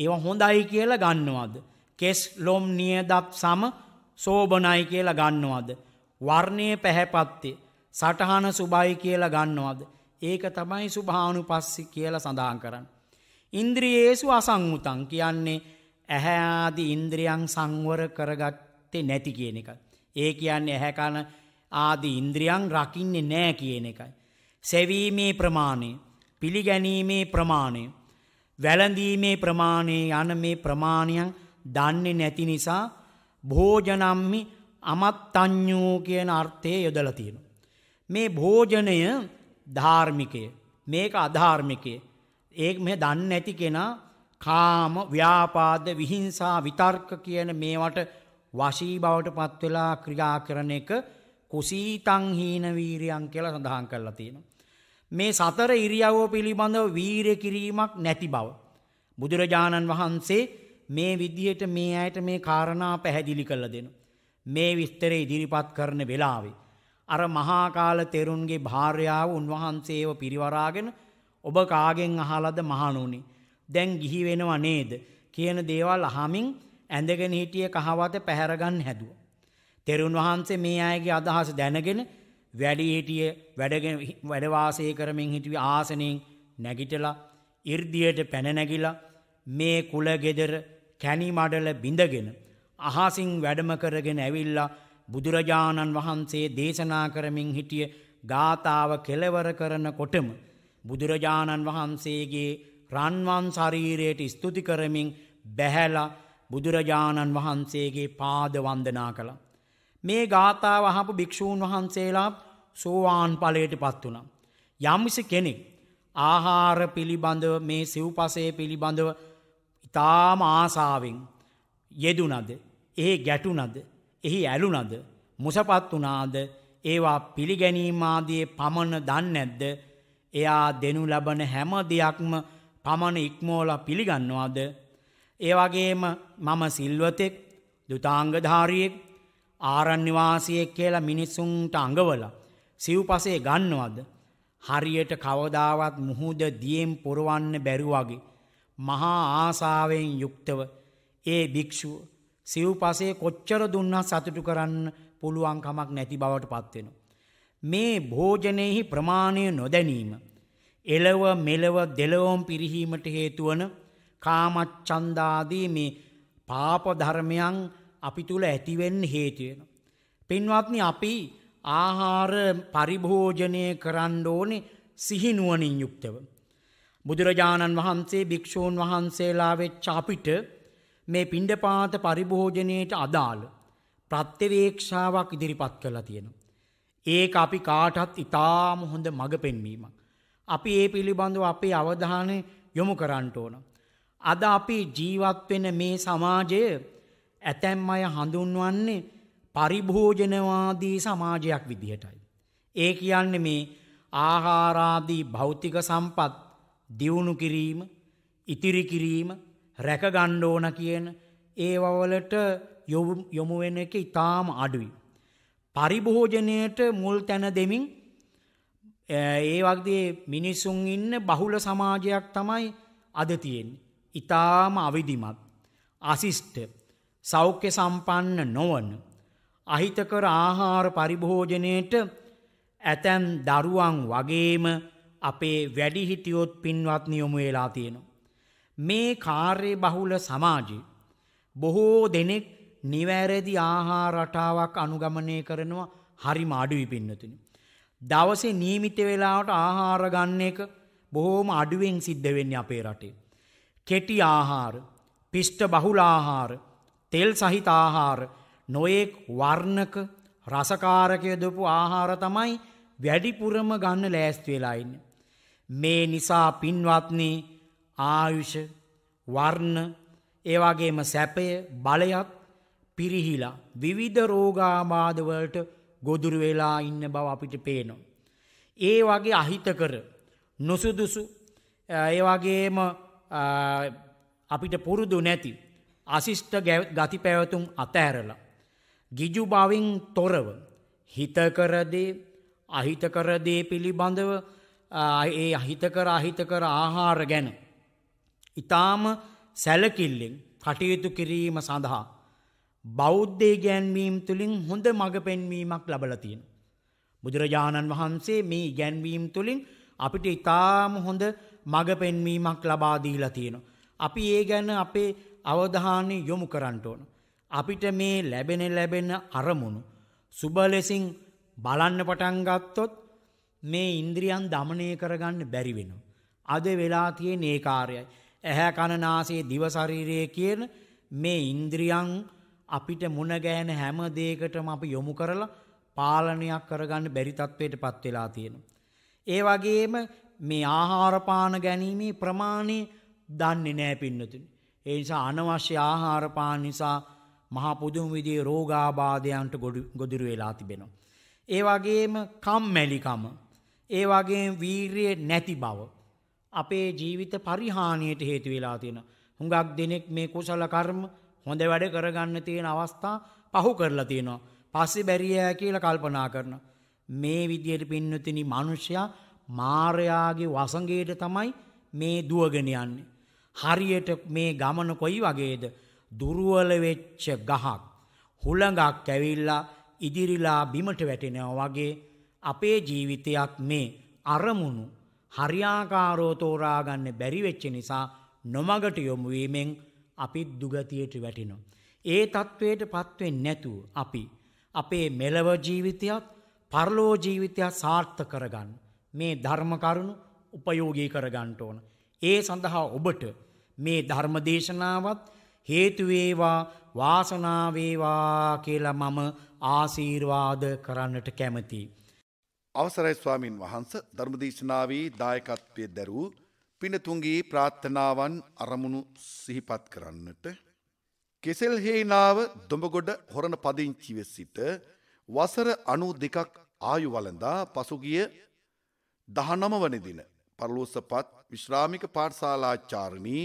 Speaker 2: ඒවා හොඳයි කියලා ගන්නවද. කෙස් ලොම් නියදත් සම සෝබනයි කියලා ගන්නවද. වර්ණය පැහැපත්තේ සටහන සුභයි කියලා ගන්නවද. ඒක තමයි සුභානුපස්සි කියලා සඳහන් කරන්න. ඉන්ද්‍රියේසු අසංමුතං කියන්නේ ඇහැ ආදී ඉන්ද්‍රියන් සංවර කරගත්තේ නැති කියන එකයි. ඒ කියන්නේ ඇහැ කන ආදී ඉන්ද්‍රියන් රකින්නේ නැහැ කියන එකයි. සෙවීමේ ප්‍රමාණය, පිළිගැනීමේ ප්‍රමාණය, වැළඳීමේ ප්‍රමාණය යන මේ ප්‍රමාණයන් දන්නේ නැති නිසා භෝජනම්මි අමත්තඤ්ඤෝ කියන අර්ථය යොදලා තියෙනවා. මේ භෝජනය ධාර්මිකය මේක අධාර්මිකය. ඒක මෙහෙ දන්නේ නැති කෙනා කාම ව්‍යාපාද විහිංසා විතර්ක කියන මේවට වශී බවට පත් වෙලා ක්‍රියා කරන එක කුසීතං හීන වීරියං කියලා සඳහන් කරලා තියෙනවා. මේ සතර ඉරියව්ව පිළිබඳව වීරිය කිරීමක් නැති බව. බුදුරජාණන් වහන්සේ මේ විදිහට මේ ඇයට මේ කාරණා පැහැදිලි කරලා දෙනවා. මේ විස්තර ඉදිරිපත් කරන වෙලාවේ අර මහා කාල තෙරුන්ගේ භාර්යාව උන්වහන්සේව පිරිවරාගෙන ඔබ කාගෙන් අහලද මහණුනි දැන් ගිහි වෙනව නේද කියන දේවල් අහමින් ඇඳගෙන හිටිය කහවත පැහැරගන්න හැදුවා. තෙරුන් වහන්සේ මේ අයගේ අදහස දැනගෙන වැඩි හිටිය වැඩගෙන වැඩ වාසය කරමින් හිටිය ආසනෙන් නැගිටලා 이르දියට පැන නැගිලා මේ කුල ගෙදර කැණි මඩල බිඳගෙන අහසින් වැඩම කරගෙන ඇවිල්ලා බුදුරජාණන් වහන්සේ දේශනා කරමින් හිටිය ගාතාව කෙලවර කරනකොටම බුදුරජාණන් වහන්සේගේ රන්වන් ශරීරයට ස්තුති කරමින් බැහැලා බුදුරජාණන් වහන්සේගේ පාද වන්දනා කළා. මේ ගාථාව අහපු භික්ෂූන් වහන්සේලා සෝවාන් ඵලයට පත් වුණා. යම්සි කෙනෙක් ආහාර පිළිබඳව මේ සිව්පසේ පිළිබඳව ඊටාම ආසාවෙන් යෙදුනද, එහි ගැටුනද, එහි ඇලුනද, මුසපත් වුණාද, ඒවා පිළිගැනීම ආදී පමණ දන්නේ නැද්ද? එයා දෙනු ලබන හැම දෙයක්ම පමණ ඉක්මෝලා පිළිගන්නවාද ඒ වගේම මම සිල්වතෙක් දුතාංගධාරියෙක් ආරණ්‍යවාසියෙක් කියලා මිනිසුන්ට අඟවලා සිව්පසේ ගන්නවද හරියට කවදාවත් මුහුද දියෙන් පුරවන්න බැරි වගේ මහා ආසාවෙන් යුක්තව ඒ භික්ෂුව සිව්පසේ කොච්චර දුන්නා සතුටු කරන්න පුළුවන් කමක් නැති බවට පත් වෙනවා මේ භෝජනයේහි ප්‍රමාණය නොදැනීම එලව මෙලව දෙලවම් පිරිහීමට හේතුවන කාමච්ඡන්දාදී මේ පාප ධර්මයන් අපි තුල ඇතිවෙන්න හේතු වෙනවා. පින්වත්නි අපි ආහාර පරිභෝජනය කරන්න ඕනේ සිහිනුවණින් යුක්තව. බුදුරජාණන් වහන්සේ භික්ෂූන් වහන්සේලා වෙච්ච අපිට මේ පිණ්ඩපාත පරිභෝජනයේට අදාළ ප්‍රත්‍යවේක්ෂාවක් ඉදිරිපත් කරලා තියෙනවා. ඒක අපි කාටත් ඊටාම හොඳ මඟ පෙන්වීමක්. අපි ඒ පිළිබඳව අපේ අවධානය යොමු කරන්න ඕන. අද අපි ජීවත් වෙන මේ සමාජය ඇතැම් අය හඳුන්වන්නේ පරිභෝජනවාදී සමාජයක් විදිහටයි. ඒ කියන්නේ මේ ආහාරාදී භෞතික සම්පත් දියුණු කිරීම, ඉතිරි කිරීම, රැක ගන්න ඕන කියන ඒවවලට යොමු වෙන එක ඊටාම අඩුයි. පරිභෝජනයට මුල් තැන දෙමින් ඒ වගේ මිනිසුන් ඉන්න බහුල සමාජයක් තමයි අද තියෙන්නේ. ඊටාම අවිධිමත්, අසිෂ්ඨ, සෞඛ්‍ය සම්පන්න නොවන අහිතකර ආහාර පරිභෝජනයේට ඇතැම් දරුවන් වගේම අපේ වැඩිහිටියොත් පින්වත් නියමු වෙලා තියෙනවා. මේ කාර්ය බහුල සමාජයේ බොහෝ දෙනෙක් නිවැරදි ආහාර රටාවක් අනුගමනය කරනවා හරිම අඩුයි පින්නතුනි. දවසේ නියමිත වෙලාවට ආහාර ගන්න එක බොහෝම අඩුවෙන් සිද්ධ වෙන්නේ අපේ රටේ. කෙටි ආහාර, පිෂ්ඨ බහුල ආහාර, තෙල් සහිත ආහාර, නොයෙක් වර්ණක රසකාරකයේ දපු ආහාර තමයි වැඩිපුරම ගන්න ලෑස්ති වෙලා ඉන්නේ. මේ නිසා පින්වත්නි ආයුෂ, වර්ණ, ඒ වගේම සැපය, බලයත් පිරිහිලා විවිධ රෝගාබාධ වලට ගොදුරු වෙලා ඉන්න බව අපිට පේනවා. ඒ වගේ අහිතකර නොසුදුසු ඒ වගේම අපිට පුරුදු නැති අසිෂ්ට ගති පැවතුම් අතඇරලා. ගිජු බවින් තොරව හිතකරදේ අහිතකරදේ පිළිබඳව ඒ අහිතකර අහිතකර ආහාර ගැන. ඉතාම සැලකිල්ලෙන් කටයුතු කිරීම සඳහා බෞද්ධය ගැන්වීම් තුළින් හොඳ මඟ පෙන්වීමක් ලබල තියෙන. බුදුරජාණන් වහන්සේ මේ ගැන්වීම් තුළින් අපිට ඉතාම හොඳ මඟ පෙන්වීමක් ලබාදීලා තියෙන. අපි ඒ ගැන අපේ අවධානය යොමු කරන්නට ඕන. අපිට මේ ලැබෙන ලැබෙන අරමුණු. සුබ ලෙසින් බලන්න පටන්ගත්තොත් මේ ඉන්ද්‍රියන් දමනය කරගන්න බැරිවෙන. අද වෙලා තියෙන ඒ කාරයයි. ඇහැ කණනාසේ දිවශරීරය කියන මේ ඉන්ද්‍රියන් අපිට මුණ ගැහෙන හැම දෙයකටම අපි යොමු කරලා පාලනයක් කරගන්න බැරි තත්ත්වයටපත් වෙලා තියෙනවා. ඒ වගේම මේ ආහාර පාන ගැනීමේ ප්‍රමාණය දන්නේ නැහැ පින්නතුනි. ඒ නිසා අනවශ්‍ය ආහාර පාන නිසා මහා පුදුම විදිහේ රෝගාබාධයන්ට ගොදුරු වෙලා තිබෙනවා. ඒ වගේම කම්මැලිකම, ඒ වගේම වීරිය නැති බව අපේ ජීවිත පරිහානියට හේතු වෙලා තියෙනවා. හුඟක් දෙනෙක් මේ කුසල කර්ම හොඳ වැඩ කරගන්න තියෙන අවස්ථා පහු කරලා තියෙනවා. පස්සේ බැරිය කියලා කල්පනා කරන. මේ විදියට පින්නතිනි මිනිසයා මාර්යාගේ වසඟයට තමයි මේ දුවගෙන යන්නේ. හරියට මේ ගමන කොයි වගේද? දුර්වල වෙච්ච ගහක් හුළඟක් ඇවිල්ලා ඉදිරිලා බිමට වැටෙනවා වගේ අපේ ජීවිතයක් මේ අරමුණු හරියාකාරෝ තෝරාගන්න බැරි වෙච්ච නිසා නොමගට යොමු වීමෙන් අපිත් දුගතියට වැටෙනවා. ඒ තත්ත්වයට පත්වෙන් නැතුව අපි අපේ මෙලව ජීවිතයත් පරලෝ ජීවිතයක් සාර්ථ කරගන්න මේ ධර්ම කරුණු උපයෝගී කරගන්නට ඕන. ඒ සඳහා ඔබට මේ ධර්ම දේශනාවත් හේතු වේවා වාසනාව වේවා කියලා මම ආශිර්වාද කරන්නට කැමතියි.
Speaker 1: අවසරයි ස්වාමින් වහන්ස ධර්මදේශනාවේ දායකත්වයේ දරූ පිනතුන්ගේ ප්‍රාත්ථනාවන් අරමුණු සිහිපත් කරන්නට. කෙසෙල් හේනාව දොඹගොඩ හොරණ පදිංචිව සිට වසර අනු දෙකක් ආයු වලඳා පසුගිය දහනම වනදින පරලෝසපත් විශ්‍රාමික පාට්ශාලාචාරණී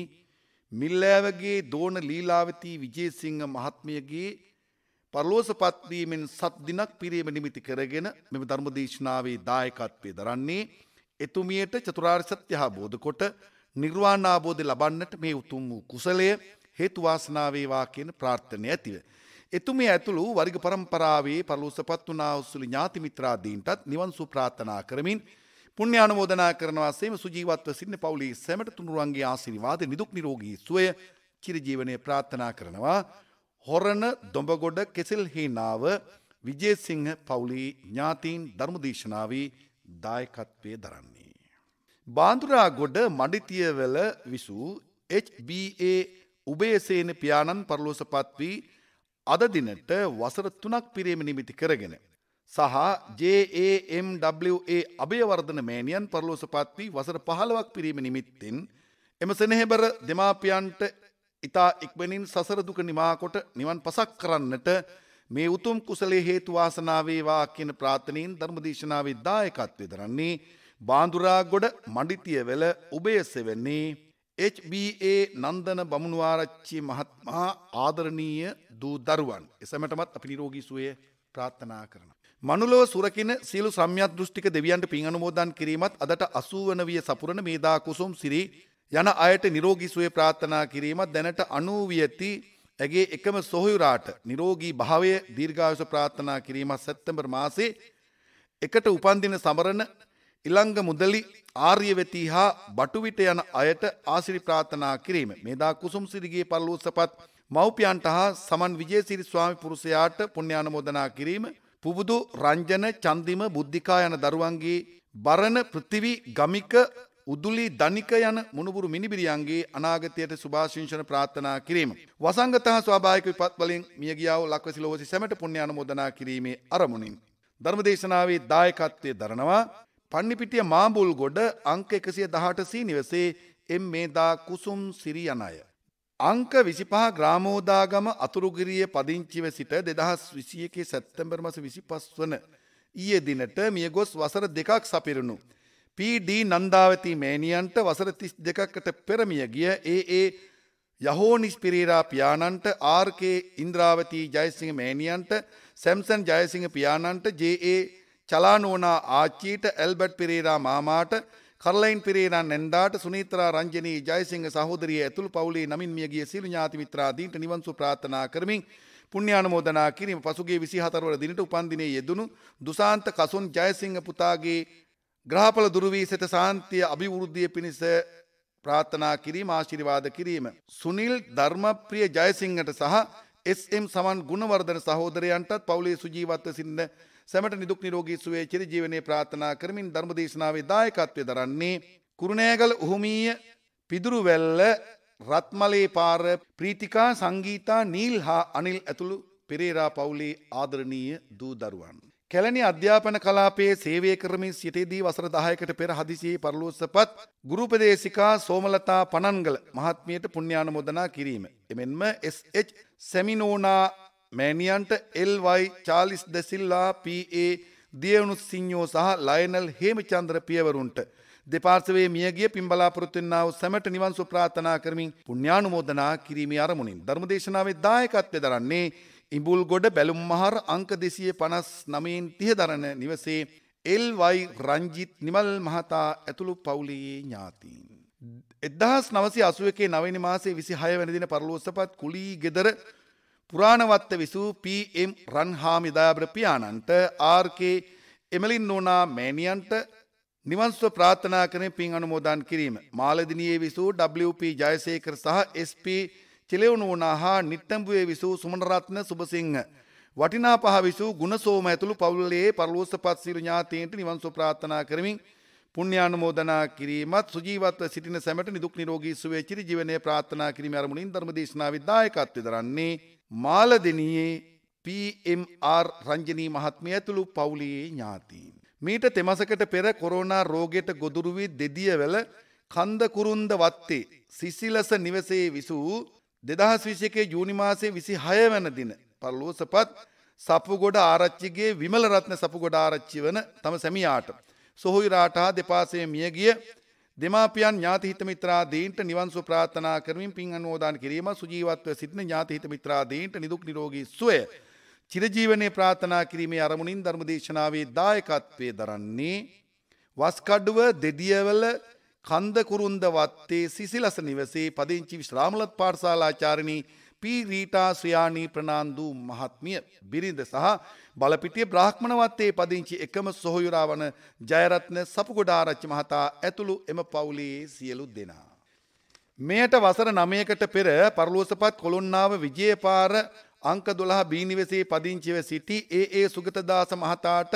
Speaker 1: මිල්ලෑවගේ දෝන ලීලාවතී විජේසිංහ මහත්මියගේ පරලෝසපත්වීමෙන් සත් දිනක් පිරීම නිමිති කරගෙන මෙම ධර්මදේශනාවේ දායකත්වය දරන්නේ එතුමියට චතුරාර් සත්‍ය හා බෝධකොට නිර්වාණාබෝධ ලබන්නට මේ උතුම් වූ කුසලය හේතුවාසනාවේවා කියන ප්‍රාර්ථනය ඇතිව. එතුමේ ඇතුළු වරිග පරම්පරාවේ පරලෝසපත් වනාඋස්සුලි ඥාතිමිත්‍රාදීන්ටත් නිවන්සු ප්‍රාථනා කරමින් පුුණ්‍යානමෝදනා කරනවාසේම සුජීවත්ව සින්න පවුලි සැමට තුනුරුවන්ගේ ආසිරිවාද නිදුක් නිරෝගී සුවය චිරජීවනය ප්‍රාර්ථනා කරනවා. හොරණ දොඹගොඩ කෙසිල් හේනාව විජේසිංහ පවුලි ඥාතීන් ධර්මදේශනාවී දායකත්වය දරන්නේ. බාන්දුරාගොඩ මඩිතියවල විසූ HBA උබේසේන පියාණන් පරලෝස පත්වී අද දිනට වසර තුනක් පිරීම නිමිති කරගෙන. සහ JAMWA අභයවර්ධන මෑනියන් පරලෝස පත්වී වසර පහළවක් පිරීම නිමිත්තෙන් එම සෙනෙහෙබර දෙමාපියන්ට ඉතා ඉක්මනින් සසරදුක නිමාකොට නිවන් පසක් කරන්නට මේ උතුම් කුසලේ හේතු වාසනාවේවා කියන ප්‍රාර්ථනීන් ධර්මදේශනාවේ දායකත්වය දරන්නේ බාඳුරාගොඩ මඩිතියවල උබයසෙවෙන්නේ HBA නන්දන බමුණුවාරච්චි මහත්මා ආදරණීය දූ දරුවන් එසමටමත් අපි නිරෝගී සුවය ප්‍රාර්ථනා කරන. මනුලොව සුරකින සියලු සම්යත් දෘෂ්ටික දෙවියන්ට පින් අනුමෝදන් කිරීමත් අදට අසූවන විය සපුරන මේදා කුසුම් සිරි යන අයට නිරෝගී සුවය ප්‍රාර්ථනා කිරීමත් දැනට අනූවියති ඇගේ එකම සොහයුරාට නිරෝගී භාවය දීර්ඝායුෂ ප්‍රාර්ථනා කිරීමත් සැත්තැම්බර් මාසේ එකට උපන්දින සමරණ ඉළංග මුදලි ආර්ය වෙතී හා බටුවිට යන අයට ආසිරි ප්‍රාර්ථනා කිරීම මේදා කුසුම් සිරිගේ පල්ලූසපත් මව්පියන්ට හා සමන් විජේසිරි ස්වාමි පුරුෂයාට පුුණ්‍යානමෝදනා කිරීම පුබුදු රංජන චන්දිම බුද්ධිකා යන දරුවන්ගේ බරණ පෘතිවි ගමික උදුලි ධනික යන මුණුබුරු මිනිබිරියන්ගේ අනාගතයට සුභාශිංසන ප්‍රාර්ථනා කිරීම. වසංගතහ ස්වාභාවික විපත් වලින් මියගියාව ලක්වසිලෝසි සැමට පුණ්‍ය අනුමෝදනා කිරීමේ අරමුණින්. ධර්මදේශනාවේ දායකත්වය දරනවා පන්නිපිටිය මාඹුල් ගොඩ අංක එකසිය දහට සී නිවසේ එම් මේදා කුසුම් සිරියන අය. අංක විසිපහ ග්‍රාමෝදාගම අතුරුගිරිය පදිංචිව සිට දෙදහස් විසියකේ සැත්තැම්බර් මස විසි පස් වන ඊයේ දිනට මියගොස් වසර දෙකක් සපිරුණු. PD නන්දාවති මෑණියන්ට වසර තිස් දෙකකට පෙරමිය ගිය ඒ ඒ යහෝනිස් පිරීරා පියාණන්ට RK ඉන්ද්‍රාවති ජයසිංහ මෑණියන්ට සැම්සන් ජයසිංහ පියාණන්ට JA චලානෝනා ආච්චීට ඇල්බට් පිරීරා මාමාට කරලයින් පිරේනා නැන්දාට සුනීත්‍රා රංජනී ජයසිංහ සහෝදරිය ඇතුළු පවුලේ නමින් මිය ගිය සියලු ඥාති මිත්‍රාදීන්ට නිවන්සු ප්‍රාර්ථනා කරමින් පුණ්‍යානුමෝදනා කිරීම පසුගිය 24 වන දිනට උපන්දිනයේ යෙදුණු දුසාන්ත කසුන් ජයසිංහ පුතාගේ ග්‍රහපල දුරුවී සිට සාන්තිය අභිවෘද්ධිය පිණිස ප්‍රාර්ථනා කිරීම ආශිරිවාද කිරීම. සුනිල් ධර්මප්‍රිය ජයසිංහට සහ එම් සමන් ගුණවර්ධන සහෝදරයන්ටත් පවුලේ සුජීවත්ව සින්න සැමට නිදුක් නිරෝගී සුවේ චිරජීවනය ප්‍රාර්ථනා කරමින් ධර්මදේශනාවේ දායකත්වය දරන්නේ. කුරුණෑගල උහුමීය පිදුරුවැල්ල රත්මලේ පාර ප්‍රීතිකා සංගීතා නීල් හා අනිල් ඇතුළු පෙරේරා පවුලේ ආදරණීය දූ දරුවන්. කැලණි අධ්‍යාපන කලාපයේ සේවය කරමින් සිටදී වසර 10කට පෙර හදිසියේ පරලෝසපත් ගුරුපදේශිකා සෝමලතා පණන්ගල මහත්මියට පුණ්‍යානුමෝදනා කිරීම. එමෙන්ම SH සැමිනෝනා මෑනියන්ට LY චාලිස් දසිල්ලා PA දියවුණු සිංහෝ සහ ලයනල් හේමචන්ද්‍ර පියවරුන්ට දෙපාර්සවේ මියගිය පිම්බලාපොරොත්තුවෙන්න්නාව සැමට නිවන් සුප්‍රාථනා කරමින් පුණ්‍යානුමෝදනා කිරීමේ අරමුණින් ධර්මදේශනාවේ දායකත්වය දරන්නේ ඉඹුල්ගොඩ බැලුම් මහර අංක දෙසිය පනස් නමයෙන් තිය දරන නිවසේ එල්වයි රංජිත් නිමල් මහතා ඇතුළු පවුලයේ ඥාතීන්. එදහස් නවසි අසුවකේ නවනි මාසේ විසි හය වැනිදින පරලෝසපත් කුලී ගෙදර පුරාණවත්ත විසූ පම් රන්හාම ඉදාබ්‍රපියාණන්ට ආර්කේ එමලින් නෝනා මෑනියන්ට නිවන්ස්ව ප්‍රාථනා කරන පින් අනුමෝදන් කිරීම. මාලදිනයේ විසූ WP ජයසේකර සහ SP චෙලෙවුණුවනා හා නිට්ටම්බුවේ විසූ සුමනරත්න සුභසිංහ. වටිනා පහවිසූ ගුණසෝම ඇතුළු පවුලේ පරලෝසපත් සිරු ඥාතීන්ට නිවන් සුව ප්‍රාර්ථනා කරමින් පුණ්‍යානුමෝදනා කිරීමත් සුජීවත්ව සිටින සැමට නිදුක් නිරෝගී සුවය චිර ජීවනයේ ප්‍රාර්ථනා කිරීම අරමුණින් ධර්මදේශනාවේ දායකත්වය දරන්නේ මාලදෙණියේ PMR රංජනී මහත්මිය ඇතුළු පවුලේ ඥාතීන්. මීට තෙමසකට පෙර කොරෝනා රෝගයට ගොදුරු වී දෙදියවැල කන්ද කුරුන්ද වත්තේ සිසිලස නිවසේ විසූ දෙදහස් විසිකේ ජූනි මාසේ විසි හය වන දින පල්ලුව සපත් සපුගොඩ ආරච්චිගේ විමලරත්න සපුගොඩ ආරච්චි වන තම සැමියාට. සොහොයි රාටහා දෙපාසේ මිය ගිය දෙමාපියන් ඥාතිහිතමිත්‍රාදීන්ට නිවන්සු ප්‍රාථනා කරමින් පින් අනුවෝදාන කිරීම සුජීවත්ව සිටින ඥාතිහිතමිත්‍රාදීන්ට නිදුක් නිරෝගී සුවය. චිරජීවනය ප්‍රාථනා කිරීමේ අරමුණින් ධර්මදේශනාවේ දායකත්වය දරන්නේ. වස්කඩුව දෙදියවල කන්දකුරුන්ද වත්තේ සිසිලස නිවසේ පදිංචි ශ්‍රාමලත් පාර්ශාලාචාරණී පී රීටා ශ්‍රයාණී ප්‍රනාන්දූ මහත්මිය බිරිඳ සහ බලපිටිය බ්‍රහ්මණවත්තේ පදිංචි එකම සොහොයුරා වන ජයරත්න සපුගොඩාරච්චි මහතා ඇතුළු එම පවුලයේ සියලු දෙනා. මෙයට වසර නමයකට පෙර පරලෝසපත් කොළොන්නාව විජයපාර අංක දොළහ බීනිවෙසේ පදිංචිව සිටි ඒ ඒ සුගතදාස මහතාට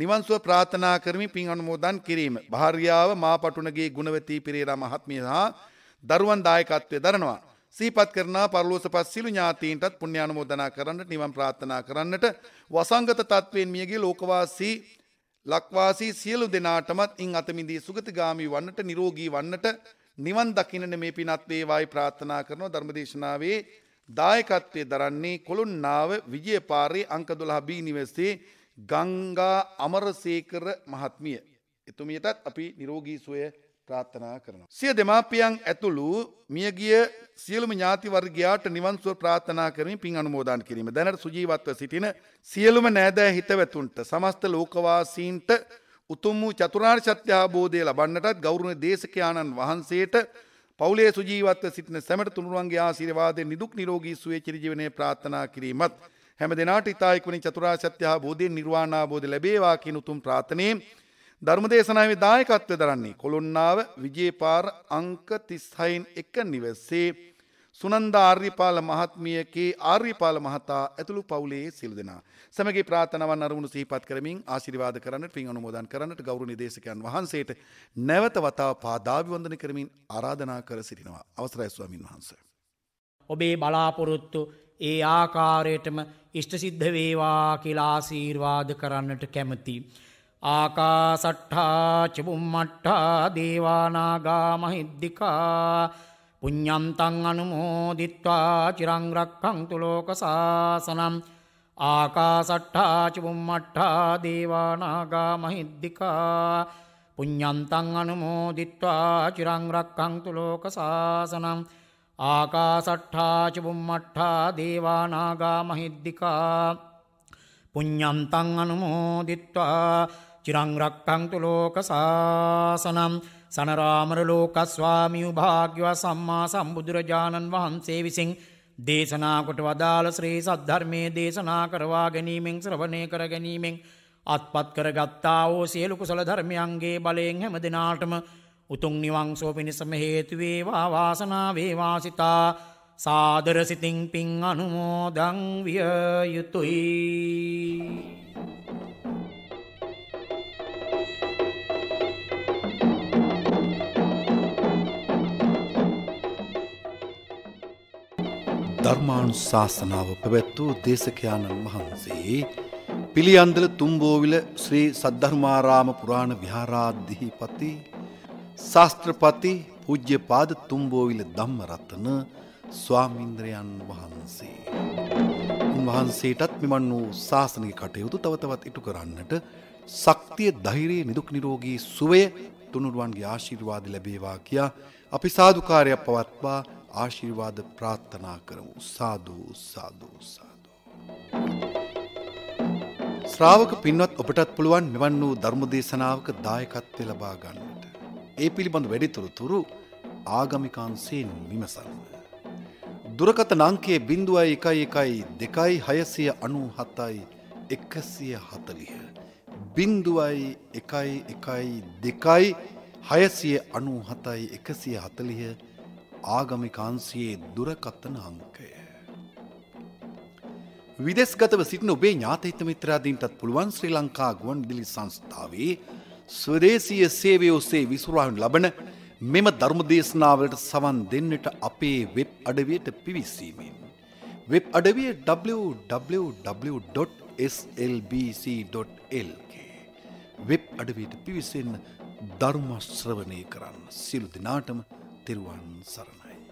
Speaker 1: නිවන්සුව ප්‍රාථනා කරමි පින් අනුමෝදන් කිරීම. භාර්යාව මාපටුනගේ ගුණවතී පිරේරා මහත්මිය හා දරුවන් දායකත්වය දරනවා. සීපත් කරන පරලෝසපත් සිලු ඥාතීන්ටත් පුණ්‍ය අනුමෝදනා කරන්නට නිවන් ප්‍රාර්ථනා කරන්නට වසංගත තත්වයෙන් මියගේ ලෝකවාසී ලක්වාසී සියලු දෙනාටමත් ඉන් අතමිදී සුගතිගාමී වන්නට නිරෝගී වන්නට නිවන් දකින්නට මේ පිනත් වේවායි ප්‍රාර්ථනා කරනවා ධර්මදේශනාවේ දායකත්වයේ දරන්නේ කොළුන්නාව විජයපාරේ අංක 12 බී නිවසේ ගංගා අමරසේකර මහත්මිය. එතුමියටත් අපි නිරෝගී සුවය ප්‍රාත්ථනා කරනවා. සිය දෙමාපියන් ඇතුළු මියගිය සියලුම ඥාතිවර්ගයාට නිවන්සුව ප්‍රාථනා කරමින් පින් අනුමෝදාන් කිරීම දැනට සුජීවත්ව සිටින සියලුම නෑදෑ හිතවැතුන්ට සමස්ත ලෝකවාසීන්ට උතුම් වූ චතුරාර් සත්‍යහාබෝධය ලබන්නටත් ගෞරුණ දේශකයාණන් වහන්සේට පවුලේ සුජීවත්ව සිටින සැමට තුනුරුවන්ගේ ආශිරවාදය නිදුක් නිරෝගී සුවේ චිරිජීවනය ප්‍රාථනා කිරීමත්. හැම දෙනාට ඉතා එක්වනි චතුරා සත්‍ය බෝධය නිර්වාණාබෝධ ලැබේවා කිනුතුම් ප්‍රාථනයෙන් ධර්ම දේශනාවේ දායකත්ව දරන්නේ කොළොන්නාව විජේපාර අංක තිස්හයින් එක නිවස්සේ සුනන්ද ආර්යපාල මහත්මියගේ ආර්යපාල මහතා ඇතුළු පවුලේ සිල් දෙනා. සමගේ ප්‍රාථනවන් අරුණු සහිපත් කරමින් ආශිරිවාද කරන්න පින් අනුමෝදන් කරන්නට ගෞරු නිදේශකයන් වහන්සේට නැවත වතා පාදාවිවන්දන කරමින් ආරාධනා කර සිටිනවා. අවසරයි ස්වාමින් වහන්ස.
Speaker 2: ඔබේ බලාපොරොත්තු ඒ ආකාරයටම ඉෂ්ට සිද්ධ වේවා කියලා ආශීර්වාද කරන්නට කැමති. ආකාසට්ඨා චුම්මට්ඨා දේවානාගා මහිද්దికා පුඤ්ඤන්තං අනුමෝදිත්වා චිරං රක්ඛන්තු ලෝක සාසනම් ආකාසට්ඨා චුම්මට්ඨා දේවානාගා මහිද්దికා පුඤ්ඤන්තං අනුමෝදිත්වා චිරං රක්ඛන්තු ලෝක සාසනම් ආකාසට්ඨාච බුම්මට්ඨා දේවානාගා මහිද්దికා පුඤ්ඤන්තං අනුමෝදිත්වා චිරං රක්ඛන්තු ලෝක සාසනම් සනරාමර ලෝක ස්වාමීන් වහන්සේ සම්මා සම්බුදුරජාණන් වහන්සේ විසින් දේශනා කොට වදාළ ශ්‍රී සද්ධර්මයේ දේශනා කරවා ගැනීමෙන් ශ්‍රවණය කර ගැනීමෙන් අත්පත් කරගත්තා වූ සියලු කුසල ධර්මයන්ගේ බලයෙන් හැම දිනාටම උතුන් නිවංසෝ පිණිසම හේතුවේවා වාසනා වේවාසිතා සාදරසිතින් පින් අනුමෝදං විය යුතුයි.
Speaker 1: ධර්මාණු ශාසනාව පැවැත් වූ දේශකයාණන් වහන්සේ පිළියන්දල තුම්බෝවිල ශ්‍රී සද්ධර්මාරාම පුරාණ විහාරාධිහිපති ශාස්ත්‍රපති පූජ්‍යපාද තුම්බෝවිල ධම්මරත්න ස්වාමීන්ද්‍රයන් වහන්සේ. උන්වහන්සේටත් මෙමන් වූ ශාසනික කටයුතු තව තවත් ඉටු කරන්නට ශක්තිය ධෛර්යය නිදුක් නිරෝගී සුවය තුනුරුවන්ගේ ආශිර්වාද ලැබේවා කියා අපි සාදුකාරයක් පවත්වා ආශිර්වාද ප්‍රාර්ථනා කරමු සාදු සාදු සාදු. ශ්‍රාවක පින්වත් ඔබටත් පුළුවන් මෙවන් වූ ධර්ම දේශනාවක දායකත්වය ලබා ගන්න. ඒ පිළිබඳ වැඩිතුරතුරු ආගමිකන්සේ විමසන්න. දුරකත නංකයේ බිඳුවයි එකයි එකයි දෙකයි හයසිය අනු හතයි එකසිය හතලිය. බින්දුවයි එකයි එකයි දෙකයි හයසිය අනු හතයි එකසිය හතලිය ආගමිකාන්සියේ දුරකත්තන අංකය. විදෙස්ගතව සිටින ඔබේ ඥාතහිත මිත්‍රාදීන්ටත් පුළුවන් ශ්‍රී ලංකා ගුවන් දිලි සංස්ථාවේ ස්වදේශීය සේවය ඔස්සේ විසුරාහන් ලබන මෙම ධර්මදේශනාවලට සවන් දෙන්නට අපේ වෙබ් අඩවියට පිවිස්සීමෙන්. වෙබ් අඩවිය www.slbc.lk වෙබ් අඩවියට පිවිසෙන් ධර්මශ්‍රවනය කරන්න සිලු දිනාටම තෙරුවන් සරණයි.